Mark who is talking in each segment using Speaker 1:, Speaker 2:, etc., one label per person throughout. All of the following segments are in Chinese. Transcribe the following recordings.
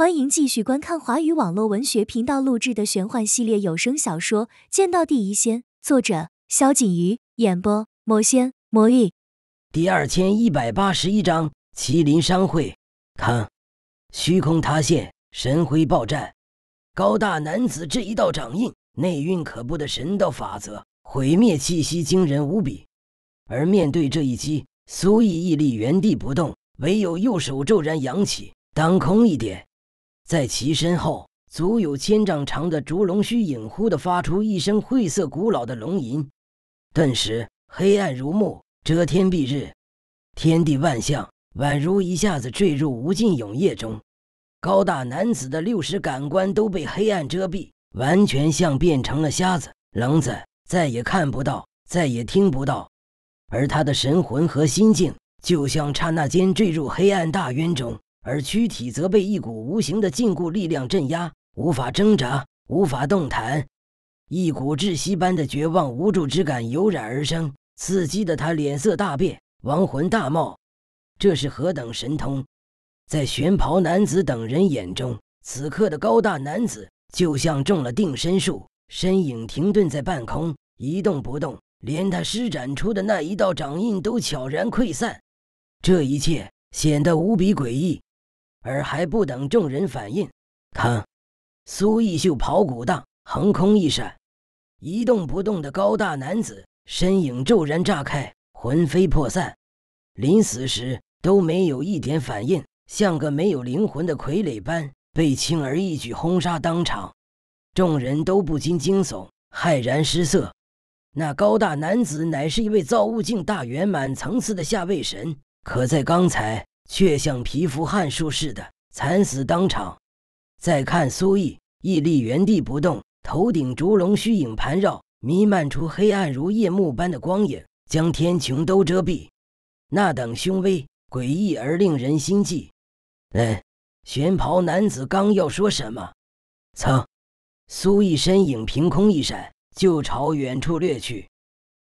Speaker 1: 欢迎继续观看华语网络文学频道录制的玄幻系列有声小说《见到第一仙》，作者：萧锦瑜，演播：魔仙魔域。
Speaker 2: 第二千一百八十一章：麒麟商会。看，虚空塌陷，神辉暴绽。高大男子这一道掌印，内蕴可怖的神道法则，毁灭气息惊人无比。而面对这一击，苏毅屹立原地不动，唯有右手骤然扬起，当空一点。在其身后，足有千丈长的烛龙须，隐忽地发出一声晦涩古老的龙吟，顿时黑暗如幕，遮天蔽日，天地万象宛如一下子坠入无尽永夜中。高大男子的六十感官都被黑暗遮蔽，完全像变成了瞎子、聋子，再也看不到，再也听不到。而他的神魂和心境，就像刹那间坠入黑暗大渊中。而躯体则被一股无形的禁锢力量镇压，无法挣扎，无法动弹。一股窒息般的绝望无助之感油然而生，刺激的他脸色大变，亡魂大冒。这是何等神通！在玄袍男子等人眼中，此刻的高大男子就像中了定身术，身影停顿在半空，一动不动，连他施展出的那一道掌印都悄然溃散。这一切显得无比诡异。而还不等众人反应，看，苏逸秀跑鼓荡，横空一闪，一动不动的高大男子身影骤然炸开，魂飞魄散，临死时都没有一点反应，像个没有灵魂的傀儡般，被轻而易举轰杀当场。众人都不禁惊悚，骇然失色。那高大男子乃是一位造物境大圆满层次的下位神，可在刚才。却像皮肤汗术似的惨死当场。再看苏毅，屹立原地不动，头顶烛龙虚影盘绕，弥漫出黑暗如夜幕般的光影，将天穹都遮蔽。那等凶威，诡异而令人心悸。嗯，玄袍男子刚要说什么，噌，苏毅身影凭空一闪，就朝远处掠去。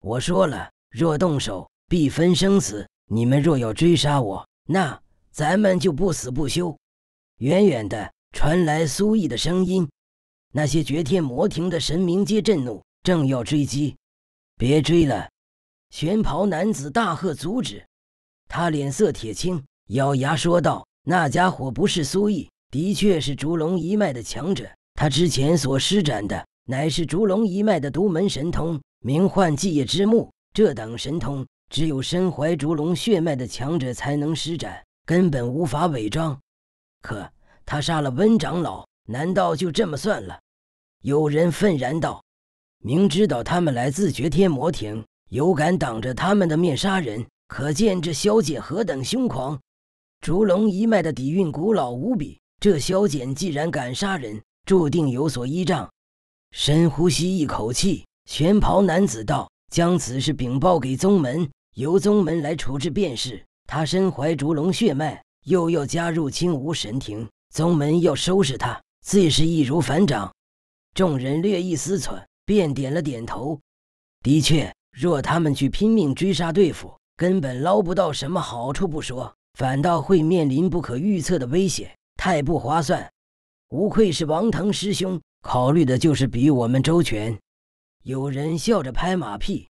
Speaker 2: 我说了，若动手，必分生死。你们若要追杀我，那……咱们就不死不休。远远的传来苏毅的声音，那些绝天魔庭的神明皆震怒，正要追击。别追了！玄袍男子大喝阻止，他脸色铁青，咬牙说道：“那家伙不是苏毅，的确是烛龙一脉的强者。他之前所施展的，乃是烛龙一脉的独门神通，名唤寂夜之幕。这等神通，只有身怀烛龙血脉的强者才能施展。”根本无法伪装，可他杀了温长老，难道就这么算了？有人愤然道：“明知道他们来自绝天魔庭，有敢挡着他们的面杀人，可见这萧简何等凶狂！烛龙一脉的底蕴古老无比，这萧简既然敢杀人，注定有所依仗。”深呼吸一口气，玄袍男子道：“将此事禀报给宗门，由宗门来处置便是。”他身怀烛龙血脉，又要加入青无神庭宗门，要收拾他自是易如反掌。众人略一思忖，便点了点头。的确，若他们去拼命追杀对付，根本捞不到什么好处不说，反倒会面临不可预测的危险，太不划算。无愧是王腾师兄，考虑的就是比我们周全。有人笑着拍马屁：“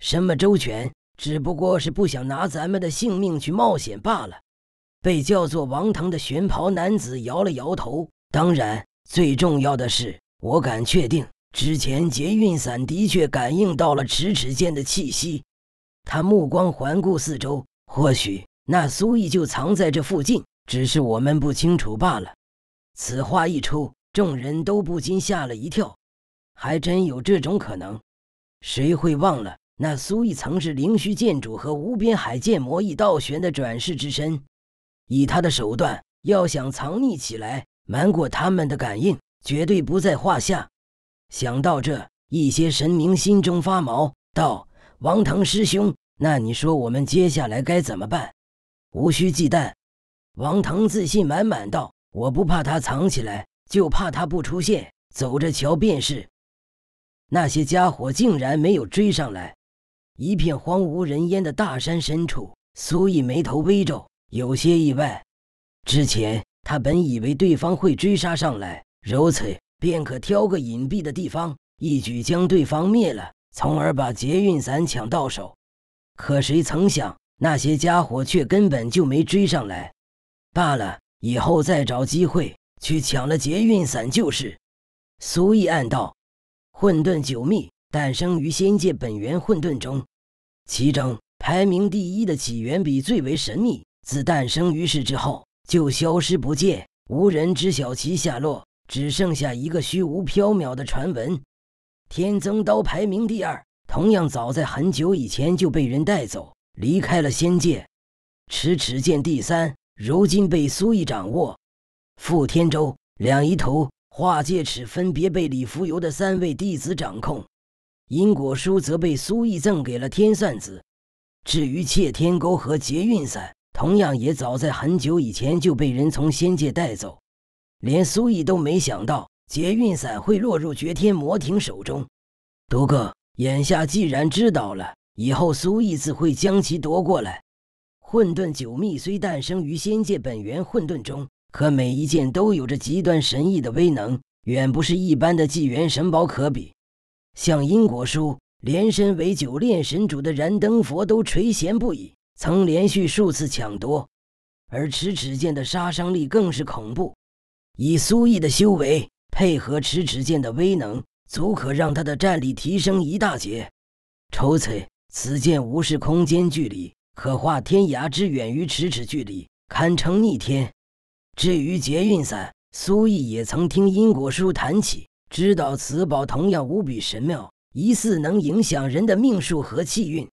Speaker 2: 什么周全？”只不过是不想拿咱们的性命去冒险罢了。被叫做王腾的玄袍男子摇了摇头。当然，最重要的是，我敢确定，之前劫运伞的确感应到了咫尺间的气息。他目光环顾四周，或许那苏毅就藏在这附近，只是我们不清楚罢了。此话一出，众人都不禁吓了一跳。还真有这种可能？谁会忘了？那苏毅曾是灵虚剑主和无边海剑魔一道玄的转世之身，以他的手段，要想藏匿起来，瞒过他们的感应，绝对不在话下。想到这，一些神明心中发毛，道：“王腾师兄，那你说我们接下来该怎么办？”无需忌惮，王腾自信满满道：“我不怕他藏起来，就怕他不出现，走着瞧便是。”那些家伙竟然没有追上来。一片荒无人烟的大山深处，苏毅眉头微皱，有些意外。之前他本以为对方会追杀上来，如此便可挑个隐蔽的地方，一举将对方灭了，从而把劫运伞抢到手。可谁曾想，那些家伙却根本就没追上来。罢了，以后再找机会去抢了劫运伞就是。苏毅暗道：“混沌九秘。”诞生于仙界本源混沌中，其中排名第一的起源比最为神秘。自诞生于世之后，就消失不见，无人知晓其下落，只剩下一个虚无缥缈的传闻。天增刀排名第二，同样早在很久以前就被人带走，离开了仙界。持尺剑第三，如今被苏毅掌握。傅天舟、两仪图、化界尺分别被李浮游的三位弟子掌控。因果书则被苏毅赠给了天算子，至于窃天钩和劫运伞，同样也早在很久以前就被人从仙界带走。连苏毅都没想到劫运伞会落入绝天魔庭手中。独哥，眼下既然知道了，以后苏毅自会将其夺过来。混沌九秘虽诞生于仙界本源混沌中，可每一件都有着极端神异的威能，远不是一般的纪元神宝可比。像因果书、连身为九炼神主的燃灯佛都垂涎不已，曾连续数次抢夺，而迟迟剑的杀伤力更是恐怖。以苏毅的修为，配合迟迟剑的威能，足可让他的战力提升一大截。愁此，此剑无视空间距离，可化天涯之远于咫尺距离，堪称逆天。至于劫运伞，苏毅也曾听因果书谈起。知道此宝同样无比神妙，疑似能影响人的命数和气运，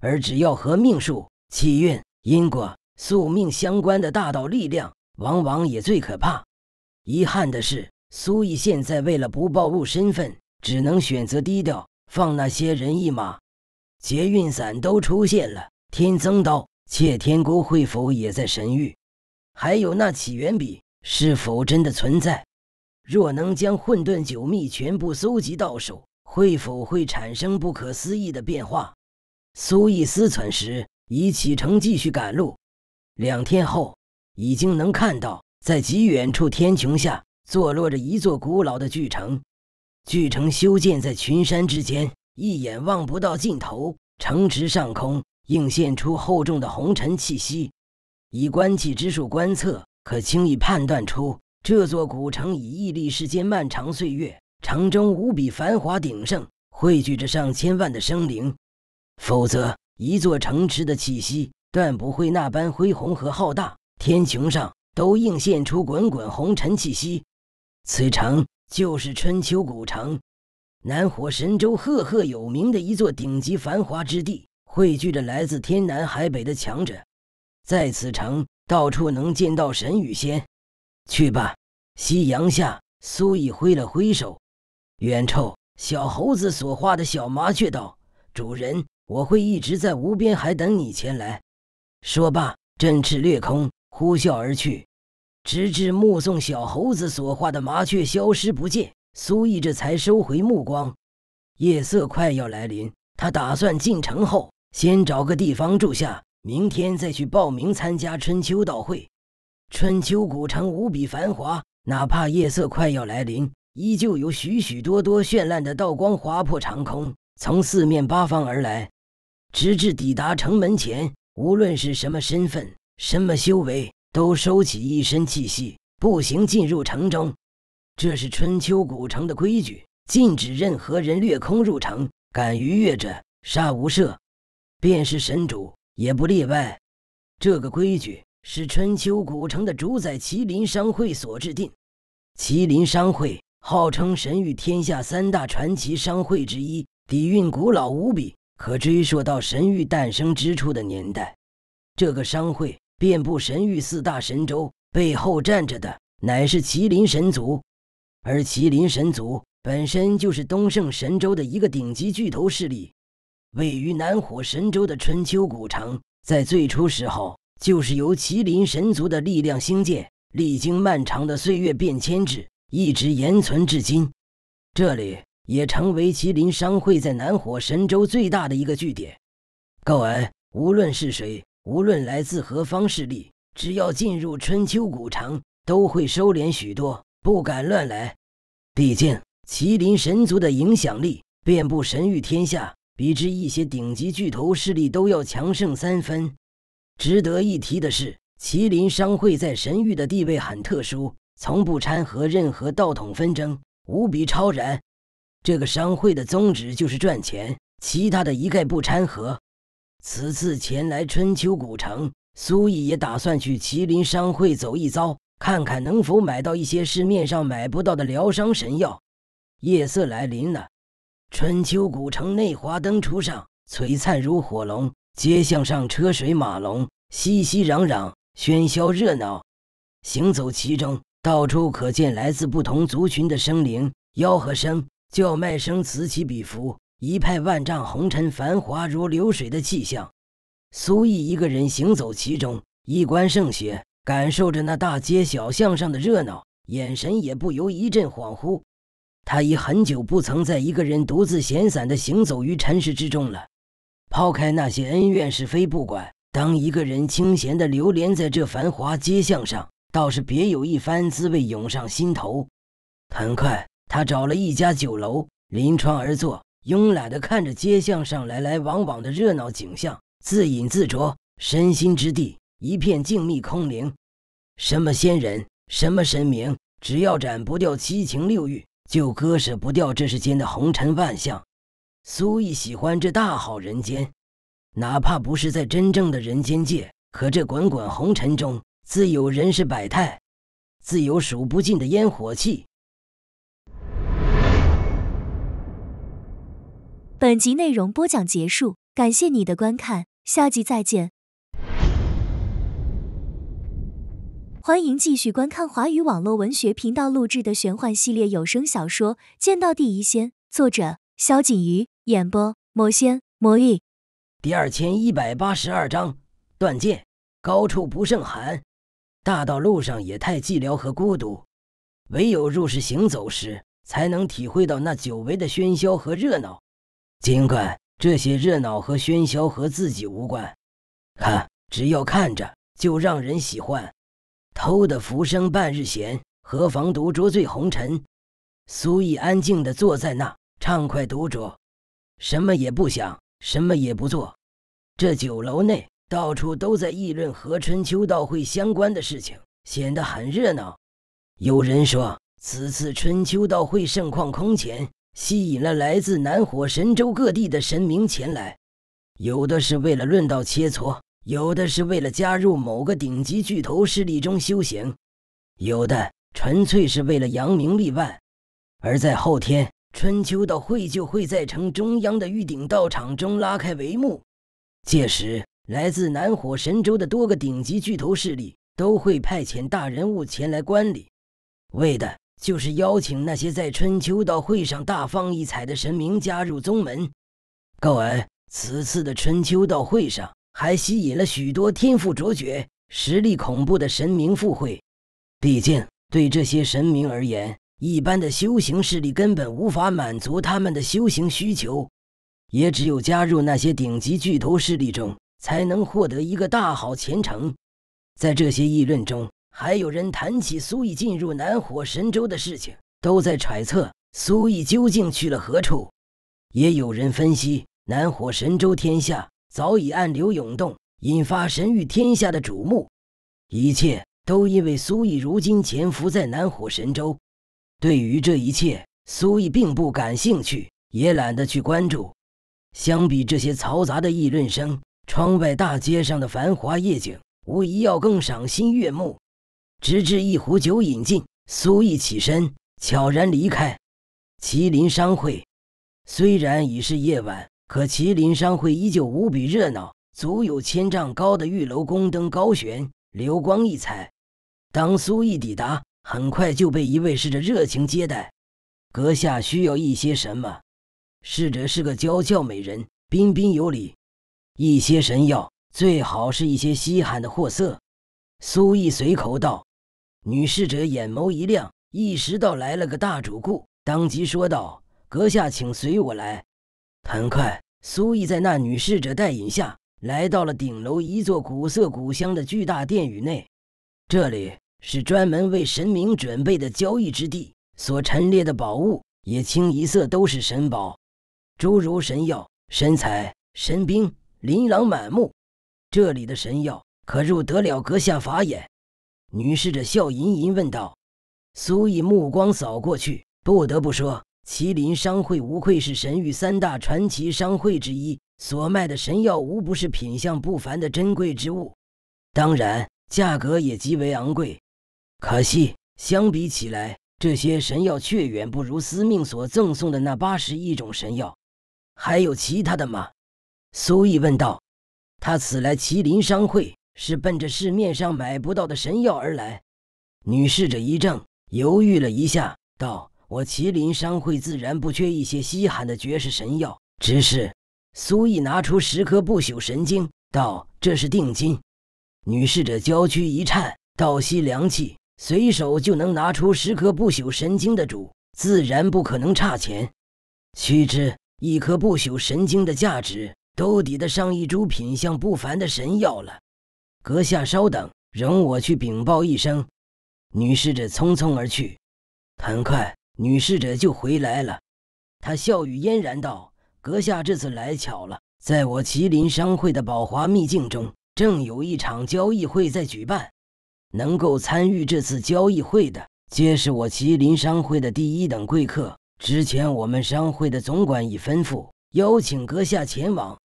Speaker 2: 而只要和命数、气运、因果、宿命相关的大道力量，往往也最可怕。遗憾的是，苏毅现在为了不暴露身份，只能选择低调，放那些人一马。劫运伞都出现了，天增刀、窃天钩会否也在神域？还有那起源笔，是否真的存在？若能将混沌九秘全部搜集到手，会否会产生不可思议的变化？苏毅思忖时已启程继续赶路。两天后，已经能看到在极远处天穹下坐落着一座古老的巨城，巨城修建在群山之间，一眼望不到尽头。城池上空映现出厚重的红尘气息，以观气之术观测，可轻易判断出。这座古城已屹立世间漫长岁月，城中无比繁华鼎盛，汇聚着上千万的生灵。否则，一座城池的气息断不会那般恢宏和浩大。天穹上都映现出滚滚红尘气息。此城就是春秋古城，南火神州赫赫有名的一座顶级繁华之地，汇聚着来自天南海北的强者。在此城，到处能见到神与仙。去吧，夕阳下，苏毅挥了挥手。远处，小猴子所画的小麻雀道：“主人，我会一直在无边海等你前来。”说罢，振翅掠空，呼啸而去，直至目送小猴子所画的麻雀消失不见，苏毅这才收回目光。夜色快要来临，他打算进城后先找个地方住下，明天再去报名参加春秋道会。春秋古城无比繁华，哪怕夜色快要来临，依旧有许许多多绚烂的道光划破长空，从四面八方而来，直至抵达城门前。无论是什么身份、什么修为，都收起一身气息，步行进入城中。这是春秋古城的规矩，禁止任何人掠空入城，敢逾越者杀无赦，便是神主也不例外。这个规矩。是春秋古城的主宰，麒麟商会所制定。麒麟商会号称神域天下三大传奇商会之一，底蕴古老无比，可追溯到神域诞生之初的年代。这个商会遍布神域四大神州，背后站着的乃是麒麟神族，而麒麟神族本身就是东胜神州的一个顶级巨头势力。位于南火神州的春秋古城，在最初时候。就是由麒麟神族的力量兴建，历经漫长的岁月变迁，至一直延存至今。这里也成为麒麟商会在南火神州最大的一个据点。告位，无论是谁，无论来自何方势力，只要进入春秋古城，都会收敛许多，不敢乱来。毕竟麒麟神族的影响力遍布神域天下，比之一些顶级巨头势力都要强盛三分。值得一提的是，麒麟商会在神域的地位很特殊，从不掺和任何道统纷争，无比超然。这个商会的宗旨就是赚钱，其他的一概不掺和。此次前来春秋古城，苏毅也打算去麒麟商会走一遭，看看能否买到一些市面上买不到的疗伤神药。夜色来临了，春秋古城内华灯初上，璀璨如火龙。街巷上车水马龙，熙熙攘攘，喧嚣热闹。行走其中，到处可见来自不同族群的生灵，吆喝声、叫卖声此起彼伏，一派万丈红尘、繁华如流水的气象。苏毅一个人行走其中，衣冠胜雪，感受着那大街小巷上的热闹，眼神也不由一阵恍惚。他已很久不曾在一个人独自闲散的行走于尘世之中了。抛开那些恩怨是非不管，当一个人清闲地流连在这繁华街巷上，倒是别有一番滋味涌上心头。很快，他找了一家酒楼，临窗而坐，慵懒地看着街巷上来来往往的热闹景象，自饮自酌，身心之地一片静谧空灵。什么仙人，什么神明，只要斩不掉七情六欲，就割舍不掉这世间的红尘万象。苏毅喜欢这大好人间，哪怕不是在真正的人间界，可这滚滚红尘中，自有人世百态，自有数不尽的烟火气。
Speaker 1: 本集内容播讲结束，感谢你的观看，下集再见。欢迎继续观看华语网络文学频道录制的玄幻系列有声小说《剑道第一仙》，作者：萧锦瑜。演播：魔仙魔域，
Speaker 2: 第二千一百八十二章断剑。高处不胜寒，大道路上也太寂寥和孤独，唯有入室行走时，才能体会到那久违的喧嚣和热闹。尽管这些热闹和喧嚣和自己无关，看，只要看着就让人喜欢。偷得浮生半日闲，何妨独酌醉红尘。苏艺安静地坐在那，畅快独酌。什么也不想，什么也不做。这酒楼内到处都在议论和春秋道会相关的事情，显得很热闹。有人说，此次春秋道会盛况空前，吸引了来自南火神州各地的神明前来。有的是为了论道切磋，有的是为了加入某个顶级巨头势力中修行，有的纯粹是为了扬名立万。而在后天。春秋道会就会在城中央的玉鼎道场中拉开帷幕，届时来自南火神州的多个顶级巨头势力都会派遣大人物前来观礼，为的就是邀请那些在春秋道会上大放异彩的神明加入宗门。告而，此次的春秋道会上还吸引了许多天赋卓绝、实力恐怖的神明赴会，毕竟对这些神明而言。一般的修行势力根本无法满足他们的修行需求，也只有加入那些顶级巨头势力中，才能获得一个大好前程。在这些议论中，还有人谈起苏毅进入南火神州的事情，都在揣测苏毅究竟去了何处。也有人分析，南火神州天下早已暗流涌动，引发神域天下的瞩目。一切都因为苏毅如今潜伏在南火神州。对于这一切，苏毅并不感兴趣，也懒得去关注。相比这些嘈杂的议论声，窗外大街上的繁华夜景无疑要更赏心悦目。直至一壶酒饮尽，苏毅起身，悄然离开。麒麟商会虽然已是夜晚，可麒麟商会依旧无比热闹，足有千丈高的玉楼宫灯高悬，流光溢彩。当苏毅抵达。很快就被一位侍者热情接待。阁下需要一些什么？侍者是个娇俏美人，彬彬有礼。一些神药，最好是一些稀罕的货色。苏毅随口道。女侍者眼眸一亮，意识到来了个大主顾，当即说道：“阁下，请随我来。”很快，苏毅在那女侍者带引下，来到了顶楼一座古色古香的巨大殿宇内。这里。是专门为神明准备的交易之地，所陈列的宝物也清一色都是神宝，诸如神药、神采、神兵，琳琅满目。这里的神药可入得了阁下法眼？女侍者笑吟吟问道。苏毅目光扫过去，不得不说，麒麟商会无愧是神域三大传奇商会之一，所卖的神药无不是品相不凡的珍贵之物，当然，价格也极为昂贵。可惜，相比起来，这些神药却远不如司命所赠送的那八十亿种神药。还有其他的吗？苏毅问道。他此来麒麟商会，是奔着市面上买不到的神药而来。女侍者一怔，犹豫了一下，道：“我麒麟商会自然不缺一些稀罕的绝世神药，只是……”苏毅拿出十颗不朽神经，道：“这是定金。”女侍者娇躯一颤，倒吸凉气。随手就能拿出十颗不朽神经的主，自然不可能差钱。须知一颗不朽神经的价值都抵得上一株品相不凡的神药了。阁下稍等，容我去禀报一声。女侍者匆匆而去，很快女侍者就回来了。她笑语嫣然道：“阁下这次来巧了，在我麒麟商会的宝华秘境中，正有一场交易会在举办。”能够参与这次交易会的，皆是我麒麟商会的第一等贵客。之前我们商会的总管已吩咐，邀请阁下前往。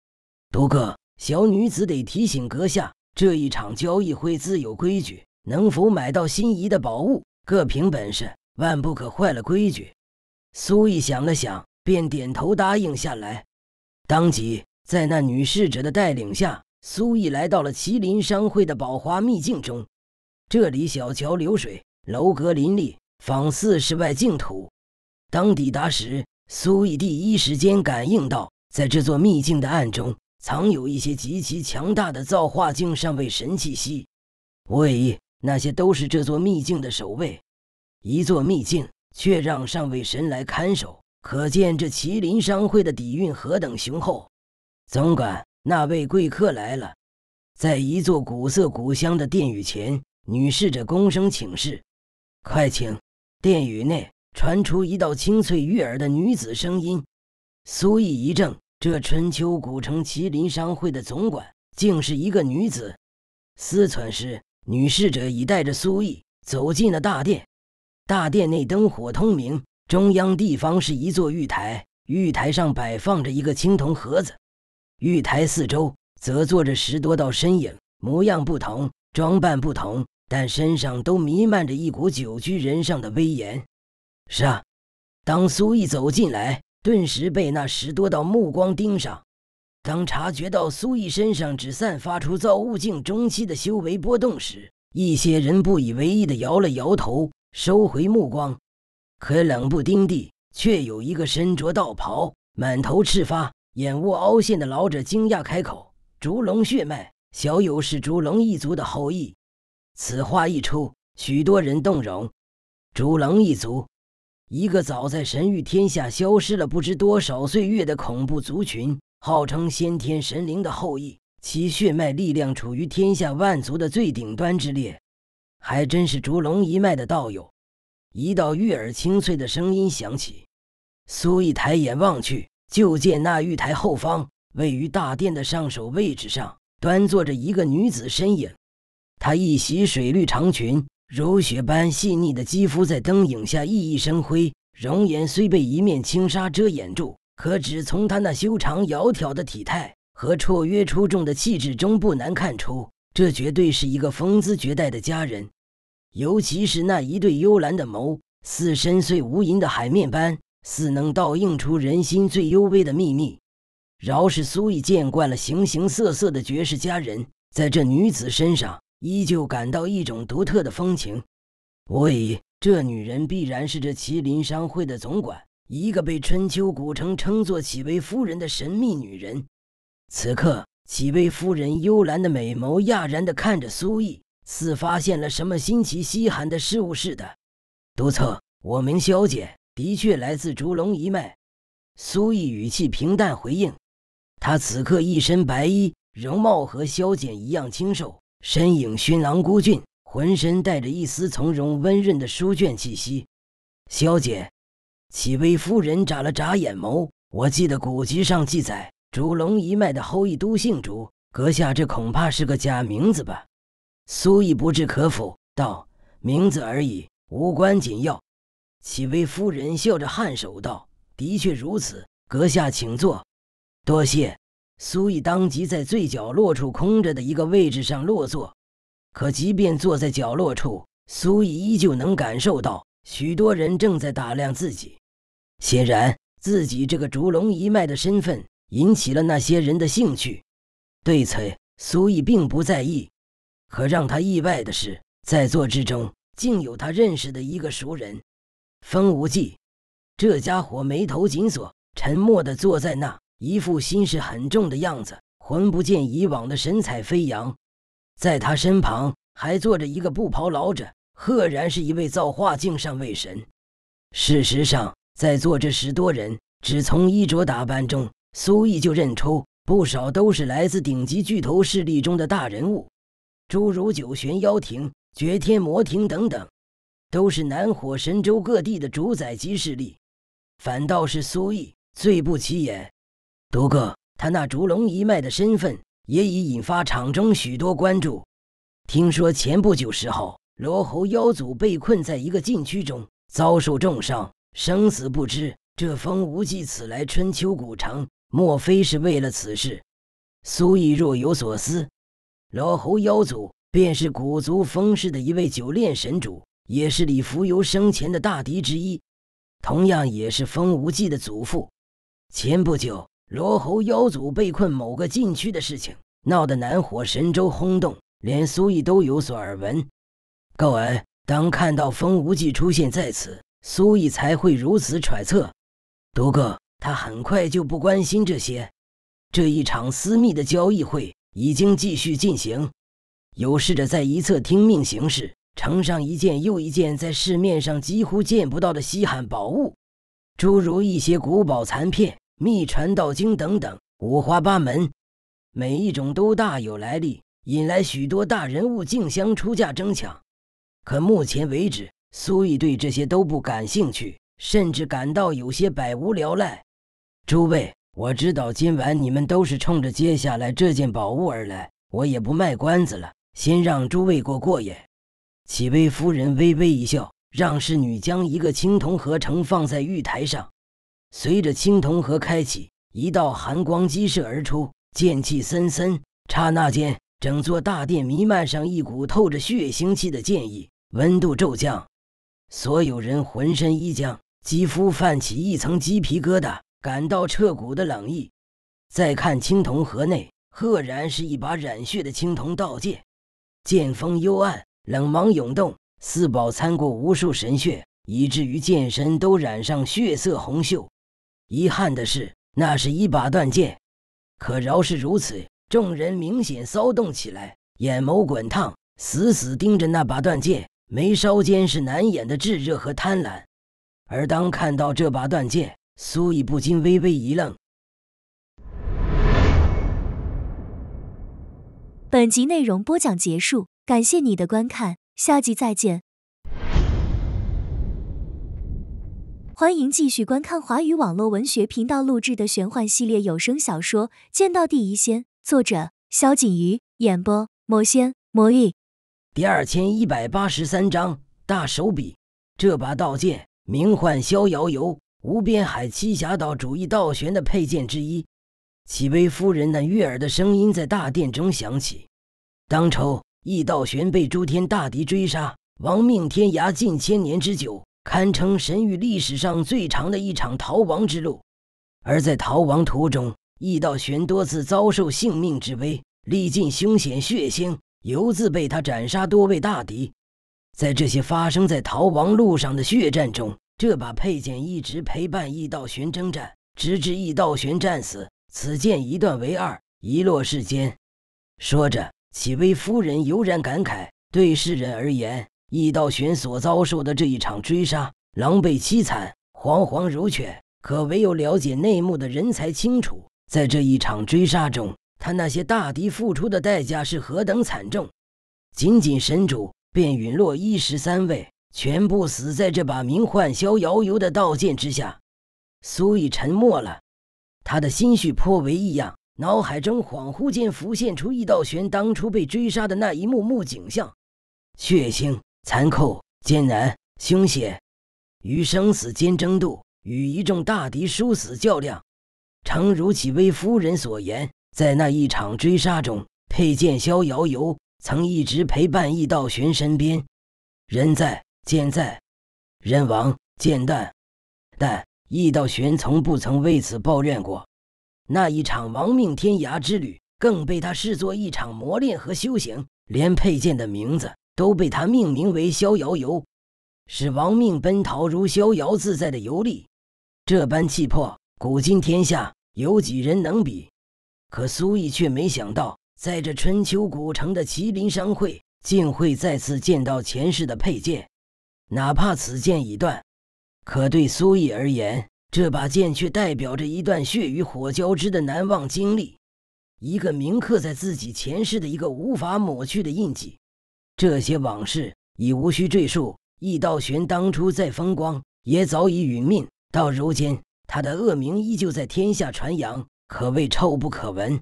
Speaker 2: 独哥，小女子得提醒阁下，这一场交易会自有规矩，能否买到心仪的宝物，各凭本事，万不可坏了规矩。苏毅想了想，便点头答应下来。当即在那女侍者的带领下，苏毅来到了麒麟商会的宝华秘境中。这里小桥流水，楼阁林立，仿似世外净土。当抵达时，苏毅第一时间感应到，在这座秘境的暗中，藏有一些极其强大的造化境上位神气息。无疑，那些都是这座秘境的守卫。一座秘境却让上位神来看守，可见这麒麟商会的底蕴何等雄厚。总管，那位贵客来了，在一座古色古香的殿宇前。女侍者躬身请示：“快请！”殿宇内传出一道清脆悦耳的女子声音。苏毅一怔，这春秋古城麒麟商会的总管竟是一个女子。思忖时，女侍者已带着苏毅走进了大殿。大殿内灯火通明，中央地方是一座玉台，玉台上摆放着一个青铜盒子。玉台四周则坐着十多道身影，模样不同，装扮不同。但身上都弥漫着一股久居人上的威严。是啊，当苏毅走进来，顿时被那十多道目光盯上。当察觉到苏毅身上只散发出造物境中期的修为波动时，一些人不以为意地摇了摇头，收回目光。可冷不丁地，却有一个身着道袍、满头赤发、眼窝凹陷的老者惊讶开口：“烛龙血脉，小友是烛龙一族的后裔。”此话一出，许多人动容。烛龙一族，一个早在神域天下消失了不知多少岁月的恐怖族群，号称先天神灵的后裔，其血脉力量处于天下万族的最顶端之列，还真是烛龙一脉的道友。一道玉耳清脆的声音响起，苏毅抬眼望去，就见那玉台后方，位于大殿的上首位置上，端坐着一个女子身影。她一袭水绿长裙，如雪般细腻的肌肤在灯影下熠熠生辉。容颜虽被一面轻纱遮掩住，可只从她那修长窈窕的体态和绰约出众的气质中，不难看出，这绝对是一个风姿绝代的佳人。尤其是那一对幽蓝的眸，似深邃无垠的海面般，似能倒映出人心最幽微的秘密。饶是苏毅见惯了形形色色的绝世佳人，在这女子身上。依旧感到一种独特的风情。我以这女人必然是这麒麟商会的总管，一个被春秋古城称作启薇夫人的神秘女人。此刻，启薇夫人幽蓝的美眸讶然地看着苏毅，似发现了什么新奇稀罕的事物似的。不错，我名萧简，的确来自烛龙一脉。苏毅语气平淡回应。他此刻一身白衣，容貌和萧简一样清瘦。身影熏狼孤峻，浑身带着一丝从容温润的书卷气息。小姐，启威夫人眨了眨眼眸。我记得古籍上记载，烛龙一脉的后裔都姓烛，阁下这恐怕是个假名字吧？苏毅不置可否道：“名字而已，无关紧要。”启威夫人笑着颔首道：“的确如此。阁下请坐，多谢。”苏毅当即在最角落处空着的一个位置上落座，可即便坐在角落处，苏毅依旧能感受到许多人正在打量自己。显然，自己这个烛龙一脉的身份引起了那些人的兴趣。对此，苏毅并不在意。可让他意外的是，在座之中竟有他认识的一个熟人——风无忌。这家伙眉头紧锁，沉默地坐在那。一副心事很重的样子，魂不见以往的神采飞扬。在他身旁还坐着一个布袍老者，赫然是一位造化境上位神。事实上，在座这十多人，只从衣着打扮中，苏毅就认出不少都是来自顶级巨头势力中的大人物，诸如九玄妖庭、绝天魔庭等等，都是南火神州各地的主宰级势力。反倒是苏毅最不起眼。不过，他那烛龙一脉的身份也已引发场中许多关注。听说前不久时候，罗侯妖祖被困在一个禁区中，遭受重伤，生死不知。这风无忌此来春秋古城，莫非是为了此事？苏毅若有所思。罗侯妖祖便是古族封氏的一位九炼神主，也是李浮游生前的大敌之一，同样也是风无忌的祖父。前不久。罗侯妖祖被困某个禁区的事情，闹得南火神州轰动，连苏毅都有所耳闻。高恩，当看到风无忌出现在此，苏毅才会如此揣测。不过，他很快就不关心这些。这一场私密的交易会已经继续进行，有试着在一侧听命行事，呈上一件又一件在市面上几乎见不到的稀罕宝物，诸如一些古宝残片。秘传道经等等，五花八门，每一种都大有来历，引来许多大人物竞相出价争抢。可目前为止，苏毅对这些都不感兴趣，甚至感到有些百无聊赖。诸位，我知道今晚你们都是冲着接下来这件宝物而来，我也不卖关子了，先让诸位过过眼。启薇夫人微微一笑，让侍女将一个青铜合成放在玉台上。随着青铜盒开启，一道寒光激射而出，剑气森森。刹那间，整座大殿弥漫上一股透着血腥气的剑意，温度骤降，所有人浑身一僵，肌肤泛起一层鸡皮疙瘩，感到彻骨的冷意。再看青铜盒内，赫然是一把染血的青铜道剑，剑锋幽暗，冷芒涌动。四宝参过无数神血，以至于剑身都染上血色红锈。遗憾的是，那是一把断剑。可饶是如此，众人明显骚动起来，眼眸滚烫，死死盯着那把断剑，眉梢间是难掩的炙热和贪婪。而当看到这把断剑，苏毅不禁微微一愣。
Speaker 1: 本集内容播讲结束，感谢你的观看，下集再见。欢迎继续观看华语网络文学频道录制的玄幻系列有声小说《剑道第一仙》，作者：萧锦瑜，演播：魔仙魔域。
Speaker 2: 第二千一百八十三章大手笔。这把道剑名唤逍遥游，无边海栖霞岛主义道玄的佩剑之一。启威夫人那悦耳的声音在大殿中响起。当初易道玄被诸天大敌追杀，亡命天涯近千年之久。堪称神域历史上最长的一场逃亡之路，而在逃亡途中，易道玄多次遭受性命之危，历尽凶险血腥，犹自被他斩杀多位大敌。在这些发生在逃亡路上的血战中，这把佩剑一直陪伴易道玄征战，直至易道玄战死，此剑一断为二，遗落世间。说着，启微夫人悠然感慨：“对世人而言。”易道玄所遭受的这一场追杀，狼狈凄惨，惶惶如犬。可唯有了解内幕的人才清楚，在这一场追杀中，他那些大敌付出的代价是何等惨重。仅仅神主便陨落一十三位，全部死在这把名唤“逍遥游”的道剑之下。苏御沉默了，他的心绪颇为异样，脑海中恍惚间浮现出易道玄当初被追杀的那一幕幕景象，血腥。残酷、艰难、凶险，与生死间争斗，与一众大敌殊死较量，诚如其微夫人所言，在那一场追杀中，佩剑逍遥游曾一直陪伴易道玄身边，人在剑在，人亡剑断，但易道玄从不曾为此抱怨过。那一场亡命天涯之旅，更被他视作一场磨练和修行，连佩剑的名字。都被他命名为“逍遥游”，是亡命奔逃如逍遥自在的游历。这般气魄，古今天下有几人能比？可苏毅却没想到，在这春秋古城的麒麟商会，竟会再次见到前世的佩剑。哪怕此剑已断，可对苏毅而言，这把剑却代表着一段血与火交织的难忘经历，一个铭刻在自己前世的一个无法抹去的印记。这些往事已无需赘述。易道玄当初再风光，也早已殒命。到如今，他的恶名依旧在天下传扬，可谓臭不可闻。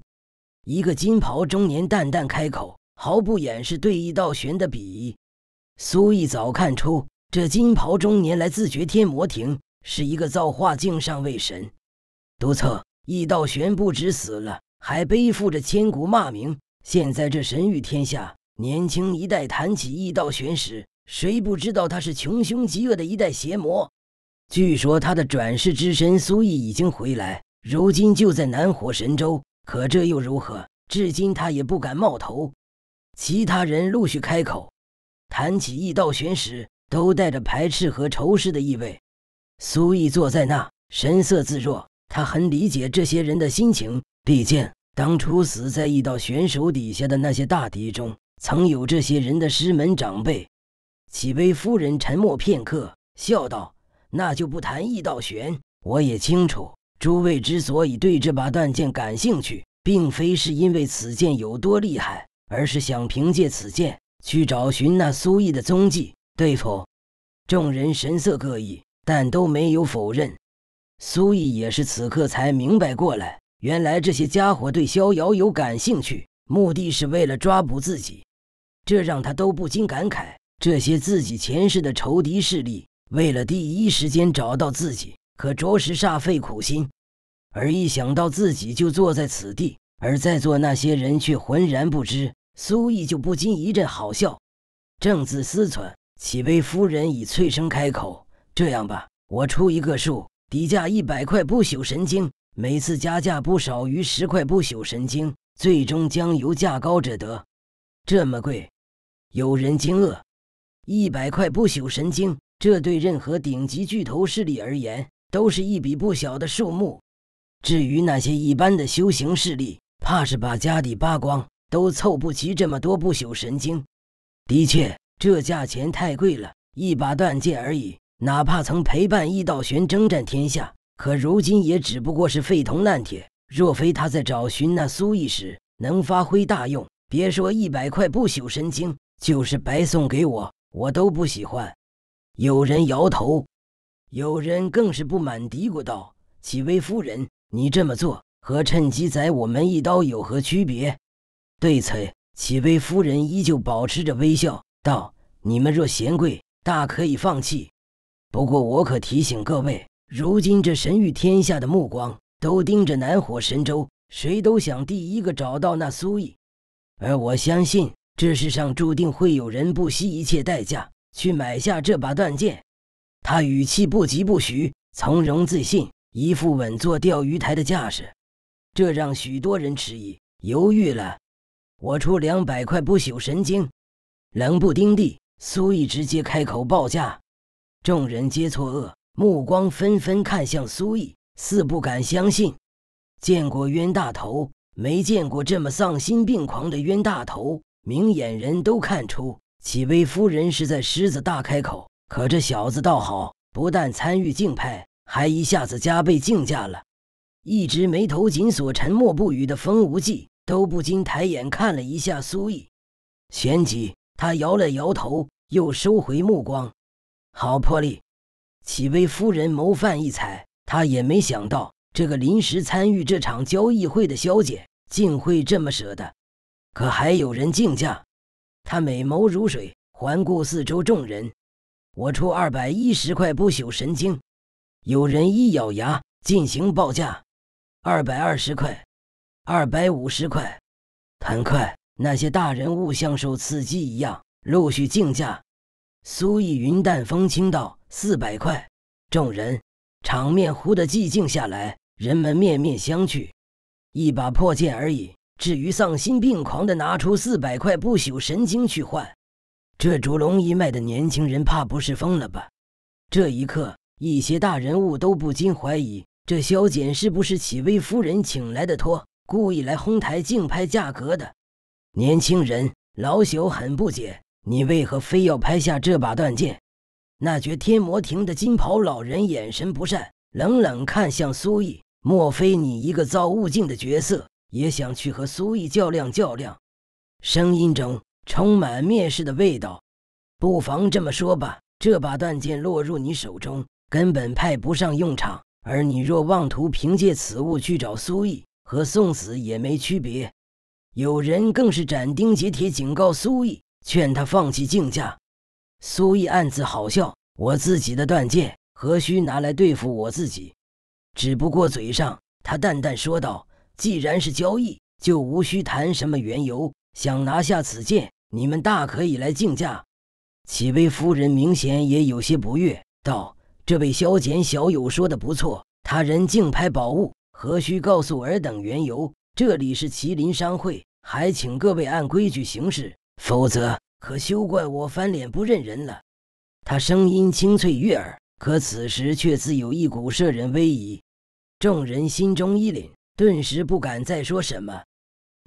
Speaker 2: 一个金袍中年淡淡开口，毫不掩饰对易道玄的鄙夷。苏毅早看出，这金袍中年来自绝天魔庭，是一个造化境上位神。独测易道玄不止死了，还背负着千古骂名。现在这神域天下。年轻一代谈起易道玄时，谁不知道他是穷凶极恶的一代邪魔？据说他的转世之身苏毅已经回来，如今就在南火神州。可这又如何？至今他也不敢冒头。其他人陆续开口，谈起易道玄时，都带着排斥和仇视的意味。苏毅坐在那，神色自若。他很理解这些人的心情，毕竟当初死在易道玄手底下的那些大敌中。曾有这些人的师门长辈，启悲夫人沉默片刻，笑道：“那就不谈易道玄，我也清楚，诸位之所以对这把断剑感兴趣，并非是因为此剑有多厉害，而是想凭借此剑去找寻那苏毅的踪迹，对否？”众人神色各异，但都没有否认。苏毅也是此刻才明白过来，原来这些家伙对逍遥有感兴趣，目的是为了抓捕自己。这让他都不禁感慨：这些自己前世的仇敌势力，为了第一时间找到自己，可着实煞费苦心。而一想到自己就坐在此地，而在座那些人却浑然不知，苏毅就不禁一阵好笑。正自思忖，岂唯夫人已脆声开口：“这样吧，我出一个数，底价一百块不朽神经，每次加价不少于十块不朽神经，最终将由价高者得。”这么贵。有人惊愕，一百块不朽神经，这对任何顶级巨头势力而言，都是一笔不小的数目。至于那些一般的修行势力，怕是把家底扒光，都凑不齐这么多不朽神经。的确，这价钱太贵了，一把断剑而已，哪怕曾陪伴易道玄征战天下，可如今也只不过是废铜烂铁。若非他在找寻那苏毅时能发挥大用，别说一百块不朽神经。就是白送给我，我都不喜欢。有人摇头，有人更是不满嘀咕道：“启位夫人，你这么做和趁机宰我们一刀有何区别？”对此，启位夫人依旧保持着微笑道：“你们若嫌贵，大可以放弃。不过我可提醒各位，如今这神域天下的目光都盯着南火神州，谁都想第一个找到那苏毅，而我相信。”这世上注定会有人不惜一切代价去买下这把断剑。他语气不疾不徐，从容自信，一副稳坐钓鱼台的架势，这让许多人迟疑犹豫了。我出两百块不朽神经，冷不丁地，苏毅直接开口报价，众人皆错愕，目光纷纷看向苏毅，似不敢相信。见过冤大头，没见过这么丧心病狂的冤大头。明眼人都看出，启威夫人是在狮子大开口。可这小子倒好，不但参与竞拍，还一下子加倍竞价了。一直眉头紧锁、沉默不语的风无忌都不禁抬眼看了一下苏毅，旋即他摇了摇头，又收回目光。好魄力！启微夫人谋贩一财，他也没想到这个临时参与这场交易会的小姐，竟会这么舍得。可还有人竞价？他美眸如水，环顾四周，众人。我出二百一十块不朽神经，有人一咬牙进行报价：二百二十块，二百五十块。很快，那些大人物像受刺激一样，陆续竞价。苏毅云淡风轻道：“四百块。”众人，场面忽的寂静下来，人们面面相觑。一把破剑而已。至于丧心病狂的拿出四百块不朽神晶去换，这烛龙一脉的年轻人怕不是疯了吧？这一刻，一些大人物都不禁怀疑，这萧简是不是启微夫人请来的托，故意来哄抬竞拍价格的？年轻人，老朽很不解，你为何非要拍下这把断剑？那绝天魔庭的金袍老人眼神不善，冷冷看向苏毅，莫非你一个造物境的角色？也想去和苏毅较量较量，声音中充满蔑视的味道。不妨这么说吧，这把断剑落入你手中，根本派不上用场。而你若妄图凭借此物去找苏毅，和送死也没区别。有人更是斩钉截铁警告苏毅，劝他放弃竞价。苏毅暗自好笑，我自己的断剑何须拿来对付我自己？只不过嘴上他淡淡说道。既然是交易，就无需谈什么缘由。想拿下此剑，你们大可以来竞价。启威夫人明显也有些不悦，道：“这位萧简小友说的不错，他人竞拍宝物，何须告诉尔等缘由？这里是麒麟商会，还请各位按规矩行事，否则可休怪我翻脸不认人了。”他声音清脆悦耳，可此时却自有一股摄人威仪，众人心中一凛。顿时不敢再说什么。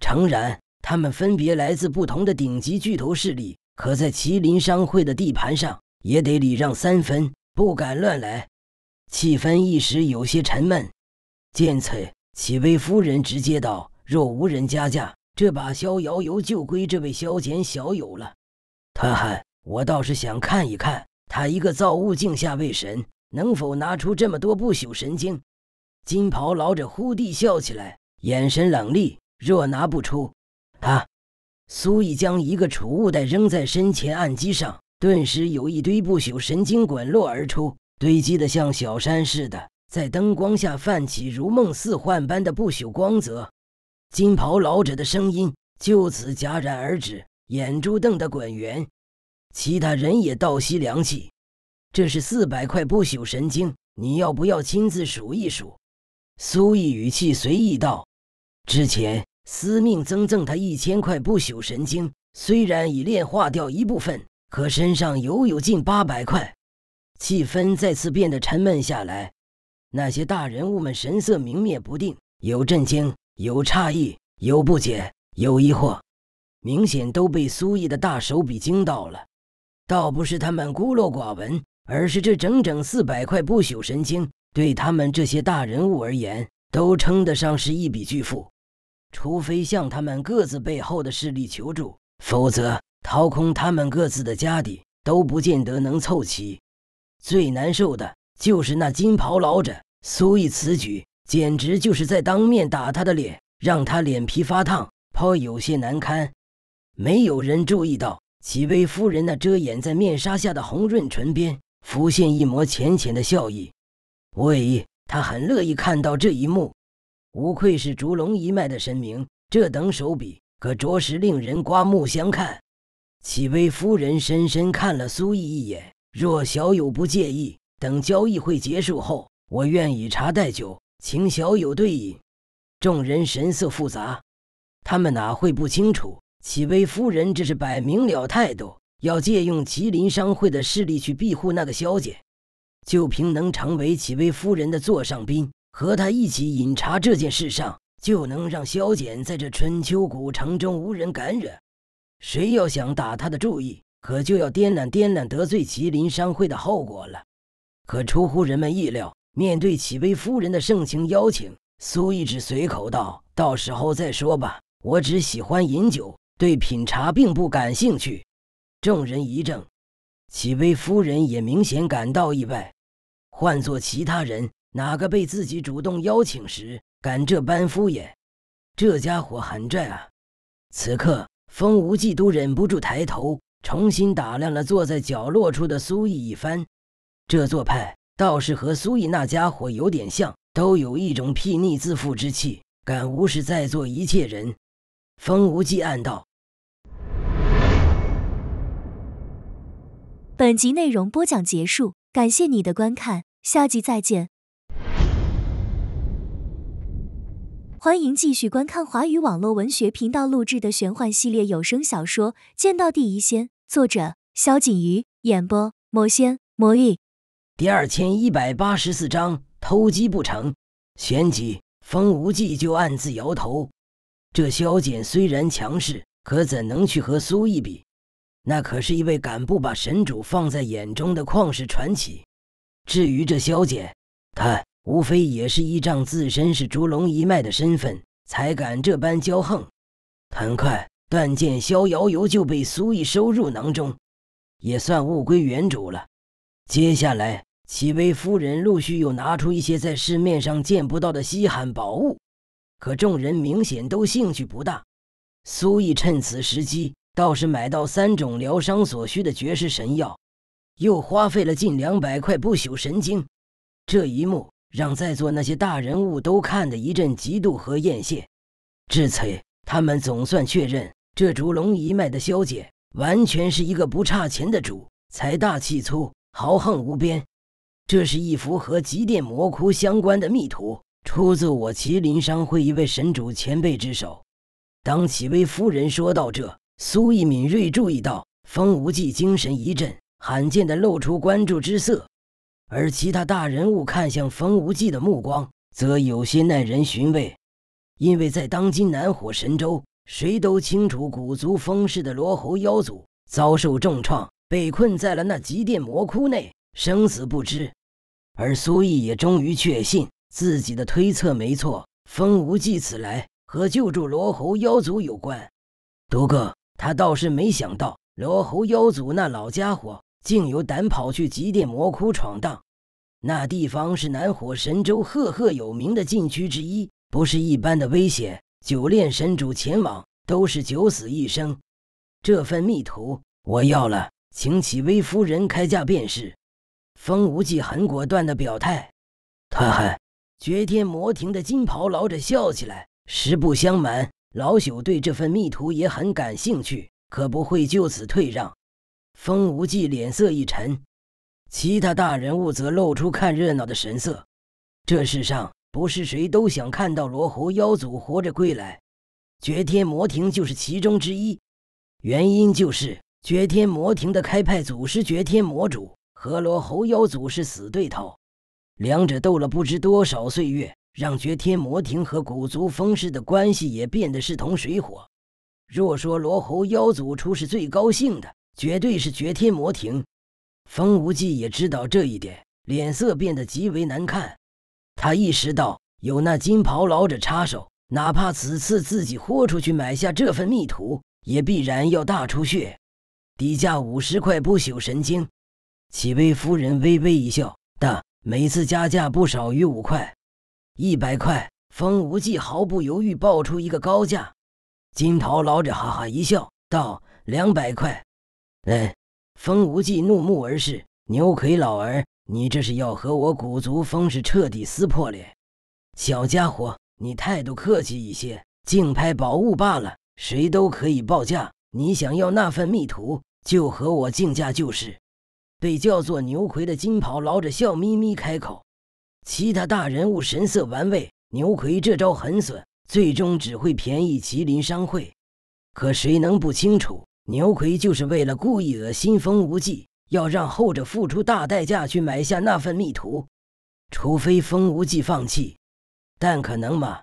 Speaker 2: 诚然，他们分别来自不同的顶级巨头势力，可在麒麟商会的地盘上，也得礼让三分，不敢乱来。气氛一时有些沉闷。见此，启威夫人直接道：“若无人加价，这把逍遥游就归这位萧简小友了。”团寒，我倒是想看一看，他一个造物镜下位神，能否拿出这么多不朽神经。金袍老者忽地笑起来，眼神冷厉。若拿不出，啊！苏毅将一个储物袋扔在身前案几上，顿时有一堆不朽神经滚落而出，堆积的像小山似的，在灯光下泛起如梦似幻般的不朽光泽。金袍老者的声音就此戛然而止，眼珠瞪得滚圆。其他人也倒吸凉气。这是四百块不朽神经，你要不要亲自数一数？苏毅语气随意道：“之前司命增赠他一千块不朽神经，虽然已炼化掉一部分，可身上犹有近八百块。”气氛再次变得沉闷下来，那些大人物们神色明灭不定，有震惊，有诧异，有不解，有疑惑，明显都被苏毅的大手笔惊到了。倒不是他们孤陋寡闻，而是这整整四百块不朽神经对他们这些大人物而言，都称得上是一笔巨富，除非向他们各自背后的势力求助，否则掏空他们各自的家底都不见得能凑齐。最难受的就是那金袍老者，苏毅此举简直就是在当面打他的脸，让他脸皮发烫，颇有些难堪。没有人注意到几位夫人那遮掩在面纱下的红润唇边浮现一抹浅浅的笑意。无疑，他很乐意看到这一幕。无愧是烛龙一脉的神明，这等手笔可着实令人刮目相看。启威夫人深深看了苏毅一眼，若小友不介意，等交易会结束后，我愿以茶代酒，请小友对饮。众人神色复杂，他们哪会不清楚？启威夫人这是摆明了态度，要借用麒麟商会的势力去庇护那个小姐。就凭能成为启微夫人的座上宾，和他一起饮茶这件事上，就能让萧简在这春秋古城中无人敢惹。谁要想打他的注意，可就要掂量掂量得罪麒麟商会的后果了。可出乎人们意料，面对启薇夫人的盛情邀请，苏一只随口道：“到时候再说吧，我只喜欢饮酒，对品茶并不感兴趣。”众人一怔，启薇夫人也明显感到意外。换做其他人，哪个被自己主动邀请时敢这般敷衍？这家伙寒拽啊！此刻，风无忌都忍不住抬头重新打量了坐在角落处的苏毅一番。这做派倒是和苏毅那家伙有点像，都有一种睥睨自负之气，敢无视在座一切人。
Speaker 1: 风无忌暗道。本集内容播讲结束，感谢你的观看。下集再见。欢迎继续观看华语网络文学频道录制的玄幻系列有声小说《剑道第一仙》，作者：萧景瑜，演播：魔仙魔域。
Speaker 2: 第二千一百八十四章：偷鸡不成。旋即，风无忌就暗自摇头。这萧简虽然强势，可怎能去和苏毅比？那可是一位敢不把神主放在眼中的旷世传奇。至于这萧姐，她无非也是依仗自身是烛龙一脉的身份，才敢这般骄横。很快，断剑逍遥游就被苏毅收入囊中，也算物归原主了。接下来，几薇夫人陆续又拿出一些在市面上见不到的稀罕宝物，可众人明显都兴趣不大。苏毅趁此时机，倒是买到三种疗伤所需的绝世神药。又花费了近两百块不朽神经。这一幕让在座那些大人物都看得一阵嫉妒和艳羡。至此，他们总算确认，这烛龙一脉的萧姐完全是一个不差钱的主，财大气粗，豪横无边。这是一幅和极殿魔窟相关的秘图，出自我麒麟商会一位神主前辈之手。当启威夫人说到这，苏义敏锐注意到，风无忌精神一振。罕见地露出关注之色，而其他大人物看向风无忌的目光则有些耐人寻味，因为在当今南火神州，谁都清楚古族风氏的罗侯妖族遭受重创，被困在了那极电魔窟内，生死不知。而苏毅也终于确信自己的推测没错，风无忌此来和救助罗侯妖族有关。独个，他倒是没想到罗侯妖族那老家伙。竟有胆跑去极殿魔窟闯荡，那地方是南火神州赫赫有名的禁区之一，不是一般的危险。九炼神主前往都是九死一生。这份密图我要了，请启威夫人开价便是。风无忌很果断的表态。他喊，绝天魔庭的金袍老者笑起来：“实不相瞒，老朽对这份密图也很感兴趣，可不会就此退让。”风无忌脸色一沉，其他大人物则露出看热闹的神色。这世上不是谁都想看到罗侯妖祖活着归来，绝天魔庭就是其中之一。原因就是绝天魔庭的开派祖师绝天魔主和罗侯妖祖是死对头，两者斗了不知多少岁月，让绝天魔庭和古族风氏的关系也变得势同水火。若说罗侯妖祖出是最高兴的。绝对是绝天魔庭，风无忌也知道这一点，脸色变得极为难看。他意识到有那金袍老者插手，哪怕此次自己豁出去买下这份密图，也必然要大出血。底价五十块不朽神经，启薇夫人微微一笑，但每次加价不少于五块，一百块。风无忌毫不犹豫报出一个高价，金袍老者哈哈一笑，道：“两百块。”嗯，风无忌怒目而视。牛魁老儿，你这是要和我古族风氏彻底撕破脸？小家伙，你态度客气一些，竞拍宝物罢了，谁都可以报价。你想要那份密图，就和我竞价就是。被叫做牛魁的金袍老者笑眯眯开口。其他大人物神色玩味。牛魁这招很损，最终只会便宜麒麟商会，可谁能不清楚？牛葵就是为了故意恶心风无忌，要让后者付出大代价去买下那份密图。除非风无忌放弃，但可能吗？